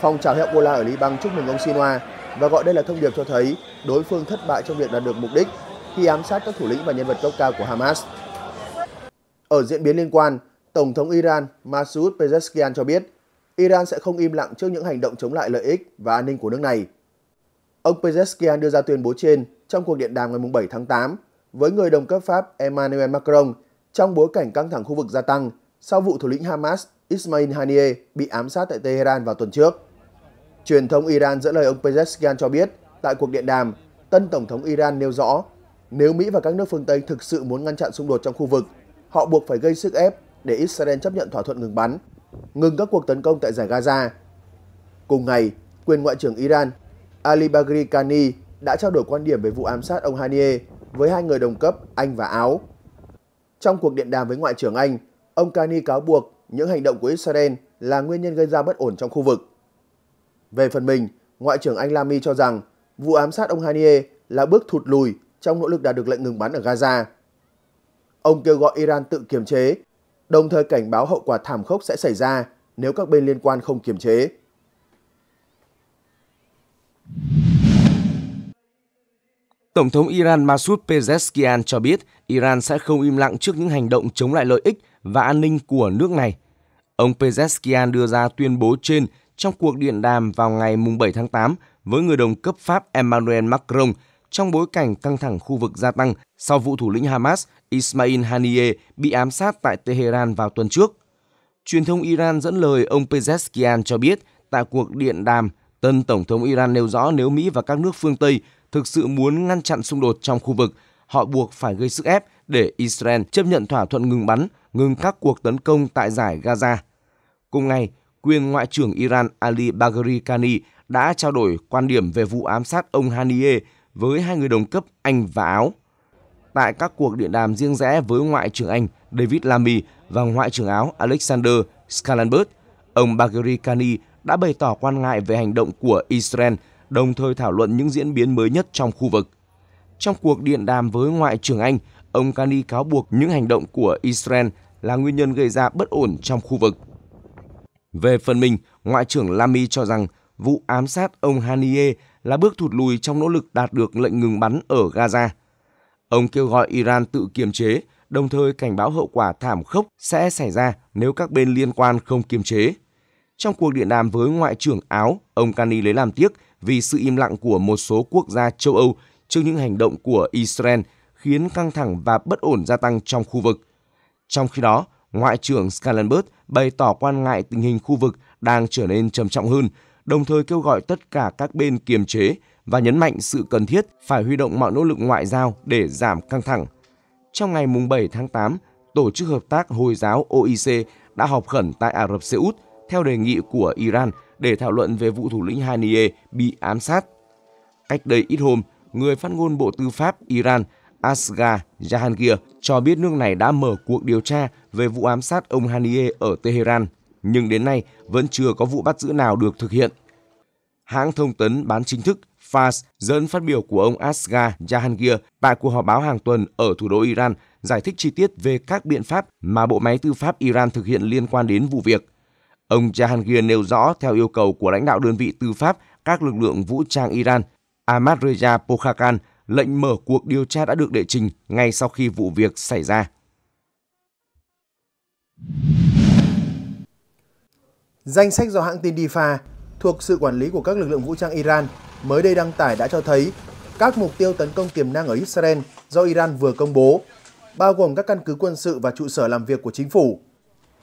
Phong trào Hezbollah ở Liban chúc mừng ông Sinoa và gọi đây là thông điệp cho thấy đối phương thất bại trong việc đạt được mục đích khi ám sát các thủ lĩnh và nhân vật cấp cao của Hamas. Ở diễn biến liên quan, Tổng thống Iran Masoud Pezeshkian cho biết Iran sẽ không im lặng trước những hành động chống lại lợi ích và an ninh của nước này. Ông Pezeshkian đưa ra tuyên bố trên trong cuộc điện đàm ngày 7 tháng 8 với người đồng cấp Pháp Emmanuel Macron trong bối cảnh căng thẳng khu vực gia tăng sau vụ thủ lĩnh Hamas Ismail Haniyeh bị ám sát tại Tehran vào tuần trước. Truyền thông Iran dẫn lời ông Pezeshkian cho biết, tại cuộc điện đàm, tân Tổng thống Iran nêu rõ, nếu Mỹ và các nước phương Tây thực sự muốn ngăn chặn xung đột trong khu vực, họ buộc phải gây sức ép để Israel chấp nhận thỏa thuận ngừng bắn, ngừng các cuộc tấn công tại giải Gaza. Cùng ngày, quyền Ngoại trưởng Iran Ali Bagri Kani đã trao đổi quan điểm về vụ ám sát ông Haniyeh với hai người đồng cấp Anh và Áo. Trong cuộc điện đàm với Ngoại trưởng Anh, ông Kani cáo buộc những hành động của Israel là nguyên nhân gây ra bất ổn trong khu vực. Về phần mình, Ngoại trưởng Anh Lamy cho rằng vụ ám sát ông Hanier là bước thụt lùi trong nỗ lực đạt được lệnh ngừng bắn ở Gaza. Ông kêu gọi Iran tự kiềm chế, đồng thời cảnh báo hậu quả thảm khốc sẽ xảy ra nếu các bên liên quan không kiềm chế. Tổng thống Iran Masoud Pezeshkian cho biết Iran sẽ không im lặng trước những hành động chống lại lợi ích và an ninh của nước này. Ông Pezeshkian đưa ra tuyên bố trên trong cuộc điện đàm vào ngày 7 tháng 8 với người đồng cấp Pháp Emmanuel Macron trong bối cảnh căng thẳng khu vực gia tăng sau vụ thủ lĩnh Hamas Ismail Haniyeh bị ám sát tại Tehran vào tuần trước. Truyền thông Iran dẫn lời ông Pezeshkian cho biết tại cuộc điện đàm, tân Tổng thống Iran nêu rõ nếu Mỹ và các nước phương Tây thực sự muốn ngăn chặn xung đột trong khu vực, họ buộc phải gây sức ép để Israel chấp nhận thỏa thuận ngừng bắn, ngừng các cuộc tấn công tại giải Gaza. Cùng ngày, quyền Ngoại trưởng Iran Ali Bagheri Kani đã trao đổi quan điểm về vụ ám sát ông Haniyeh với hai người đồng cấp Anh và Áo. Tại các cuộc điện đàm riêng rẽ với Ngoại trưởng Anh David Lammy và Ngoại trưởng Áo Alexander Scallenberg, ông Bagheri Kani đã bày tỏ quan ngại về hành động của Israel, đồng thời thảo luận những diễn biến mới nhất trong khu vực. Trong cuộc điện đàm với Ngoại trưởng Anh, ông Kani cáo buộc những hành động của Israel là nguyên nhân gây ra bất ổn trong khu vực. Về phần mình, Ngoại trưởng Lamy cho rằng vụ ám sát ông Haniye là bước thụt lùi trong nỗ lực đạt được lệnh ngừng bắn ở Gaza. Ông kêu gọi Iran tự kiềm chế, đồng thời cảnh báo hậu quả thảm khốc sẽ xảy ra nếu các bên liên quan không kiềm chế. Trong cuộc điện đàm với Ngoại trưởng Áo, ông Kani lấy làm tiếc vì sự im lặng của một số quốc gia châu Âu trước những hành động của Israel khiến căng thẳng và bất ổn gia tăng trong khu vực. Trong khi đó, Ngoại trưởng Scalenberg bày tỏ quan ngại tình hình khu vực đang trở nên trầm trọng hơn, đồng thời kêu gọi tất cả các bên kiềm chế và nhấn mạnh sự cần thiết phải huy động mọi nỗ lực ngoại giao để giảm căng thẳng. Trong ngày 7 tháng 8, Tổ chức Hợp tác Hồi giáo OIC đã họp khẩn tại Ả Rập Xê Út theo đề nghị của Iran để thảo luận về vụ thủ lĩnh Haniyeh bị ám sát. Cách đây ít hôm, người phát ngôn Bộ Tư pháp Iran Asghar Jahangir cho biết nước này đã mở cuộc điều tra về vụ ám sát ông Haniyeh ở Tehran, nhưng đến nay vẫn chưa có vụ bắt giữ nào được thực hiện. Hãng thông tấn bán chính thức Fars dẫn phát biểu của ông Asghar Jahangir tại cuộc họp báo hàng tuần ở thủ đô Iran giải thích chi tiết về các biện pháp mà bộ máy tư pháp Iran thực hiện liên quan đến vụ việc. Ông Jahangir nêu rõ theo yêu cầu của lãnh đạo đơn vị tư pháp các lực lượng vũ trang Iran, Ahmad Reza Pokhakan lệnh mở cuộc điều tra đã được đệ trình ngay sau khi vụ việc xảy ra. Danh sách do hãng tin DIFA thuộc sự quản lý của các lực lượng vũ trang Iran mới đây đăng tải đã cho thấy các mục tiêu tấn công tiềm năng ở Israel do Iran vừa công bố, bao gồm các căn cứ quân sự và trụ sở làm việc của chính phủ,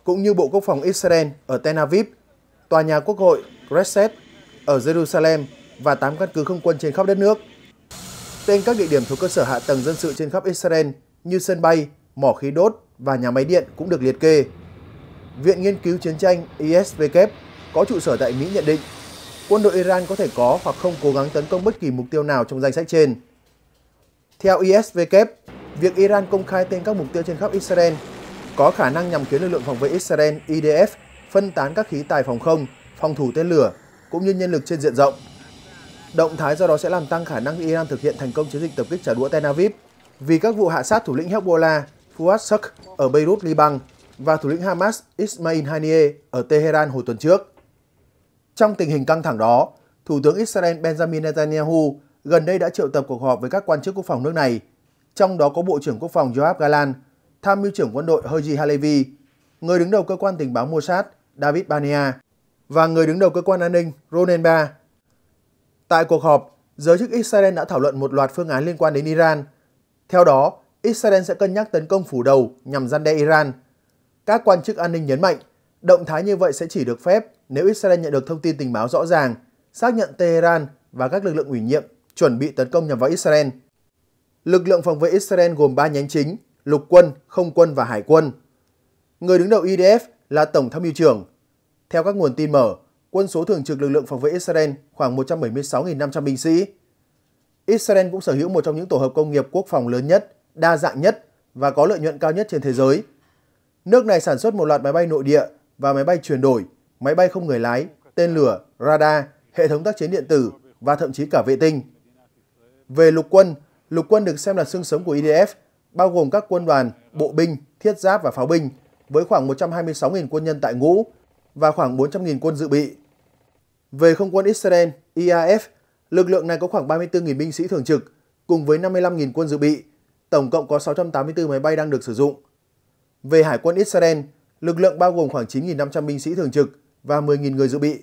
cũng như Bộ Quốc phòng Israel ở Tel Aviv, Tòa nhà Quốc hội Knesset ở Jerusalem và 8 căn cứ không quân trên khắp đất nước tên các địa điểm thuộc cơ sở hạ tầng dân sự trên khắp Israel như sân bay, mỏ khí đốt và nhà máy điện cũng được liệt kê. Viện Nghiên cứu Chiến tranh ISW có trụ sở tại Mỹ nhận định quân đội Iran có thể có hoặc không cố gắng tấn công bất kỳ mục tiêu nào trong danh sách trên. Theo ISW, việc Iran công khai tên các mục tiêu trên khắp Israel có khả năng nhằm khiến lực lượng phòng vệ Israel IDF phân tán các khí tài phòng không, phòng thủ tên lửa cũng như nhân lực trên diện rộng Động thái do đó sẽ làm tăng khả năng Iran thực hiện thành công chiến dịch tập kích trả đũa Tel Aviv vì các vụ hạ sát thủ lĩnh Hezbollah Fuad Shuk ở Beirut, Liban và thủ lĩnh Hamas Ismail Haniyeh ở Tehran hồi tuần trước. Trong tình hình căng thẳng đó, Thủ tướng Israel Benjamin Netanyahu gần đây đã triệu tập cuộc họp với các quan chức quốc phòng nước này, trong đó có Bộ trưởng Quốc phòng Yoav Galan, Tham mưu trưởng quân đội Haji Halevi, người đứng đầu cơ quan tình báo Mossad David Bania và người đứng đầu cơ quan an ninh Ronen Bar. Tại cuộc họp, giới chức Israel đã thảo luận một loạt phương án liên quan đến Iran. Theo đó, Israel sẽ cân nhắc tấn công phủ đầu nhằm gian đe Iran. Các quan chức an ninh nhấn mạnh, động thái như vậy sẽ chỉ được phép nếu Israel nhận được thông tin tình báo rõ ràng, xác nhận Tehran và các lực lượng ủy nhiệm chuẩn bị tấn công nhằm vào Israel. Lực lượng phòng vệ Israel gồm 3 nhánh chính, lục quân, không quân và hải quân. Người đứng đầu IDF là Tổng tham mưu trưởng. Theo các nguồn tin mở, quân số thường trực lực lượng phòng vệ Israel khoảng 176.500 binh sĩ. Israel cũng sở hữu một trong những tổ hợp công nghiệp quốc phòng lớn nhất, đa dạng nhất và có lợi nhuận cao nhất trên thế giới. Nước này sản xuất một loạt máy bay nội địa và máy bay chuyển đổi, máy bay không người lái, tên lửa, radar, hệ thống tác chiến điện tử và thậm chí cả vệ tinh. Về lục quân, lục quân được xem là xương sống của IDF, e bao gồm các quân đoàn, bộ binh, thiết giáp và pháo binh, với khoảng 126.000 quân nhân tại ngũ và khoảng 400.000 quân dự bị. Về không quân Israel, IAF, lực lượng này có khoảng 34.000 binh sĩ thường trực cùng với 55.000 quân dự bị, tổng cộng có 684 máy bay đang được sử dụng. Về hải quân Israel, lực lượng bao gồm khoảng 9.500 binh sĩ thường trực và 10.000 người dự bị.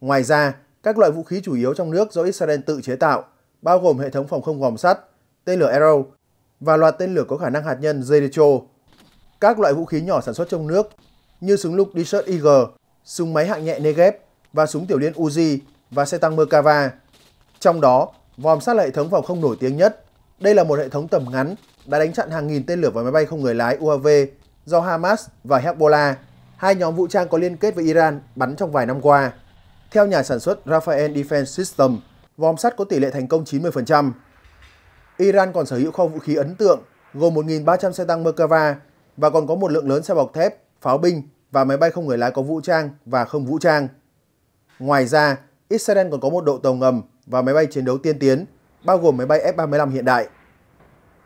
Ngoài ra, các loại vũ khí chủ yếu trong nước do Israel tự chế tạo, bao gồm hệ thống phòng không gòm sắt, tên lửa Arrow và loạt tên lửa có khả năng hạt nhân Zericho. Các loại vũ khí nhỏ sản xuất trong nước như súng lục Desert Eagle, súng máy hạng nhẹ Negev và súng tiểu liên Uzi và xe tăng Merkava. Trong đó, vòm sát là hệ thống phòng không nổi tiếng nhất. Đây là một hệ thống tầm ngắn đã đánh chặn hàng nghìn tên lửa và máy bay không người lái UAV do Hamas và Hezbollah, hai nhóm vũ trang có liên kết với Iran, bắn trong vài năm qua. Theo nhà sản xuất Rafael Defense System, vòm sắt có tỷ lệ thành công 90%. Iran còn sở hữu kho vũ khí ấn tượng gồm 1.300 xe tăng Merkava và còn có một lượng lớn xe bọc thép, pháo binh và máy bay không người lái có vũ trang và không vũ trang. Ngoài ra, Israel còn có một đội tàu ngầm và máy bay chiến đấu tiên tiến, bao gồm máy bay F-35 hiện đại.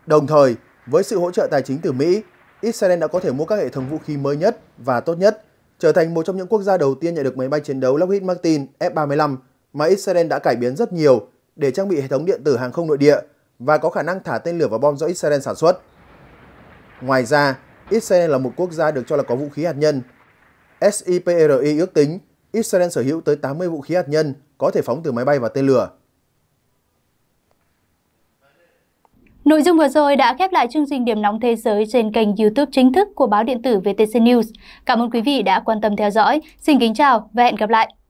Đồng thời, với sự hỗ trợ tài chính từ Mỹ, Israel đã có thể mua các hệ thống vũ khí mới nhất và tốt nhất, trở thành một trong những quốc gia đầu tiên nhận được máy bay chiến đấu Lockheed Martin F-35 mà Israel đã cải biến rất nhiều để trang bị hệ thống điện tử hàng không nội địa và có khả năng thả tên lửa và bom do Israel sản xuất. Ngoài ra, Israel là một quốc gia được cho là có vũ khí hạt nhân. SIPRI ước tính Israel sở hữu tới 80 vũ khí hạt nhân có thể phóng từ máy bay và tên lửa. Nội dung vừa rồi đã khép lại chương trình Điểm nóng thế giới trên kênh YouTube chính thức của báo điện tử VTC News. Cảm ơn quý vị đã quan tâm theo dõi. Xin kính chào và hẹn gặp lại.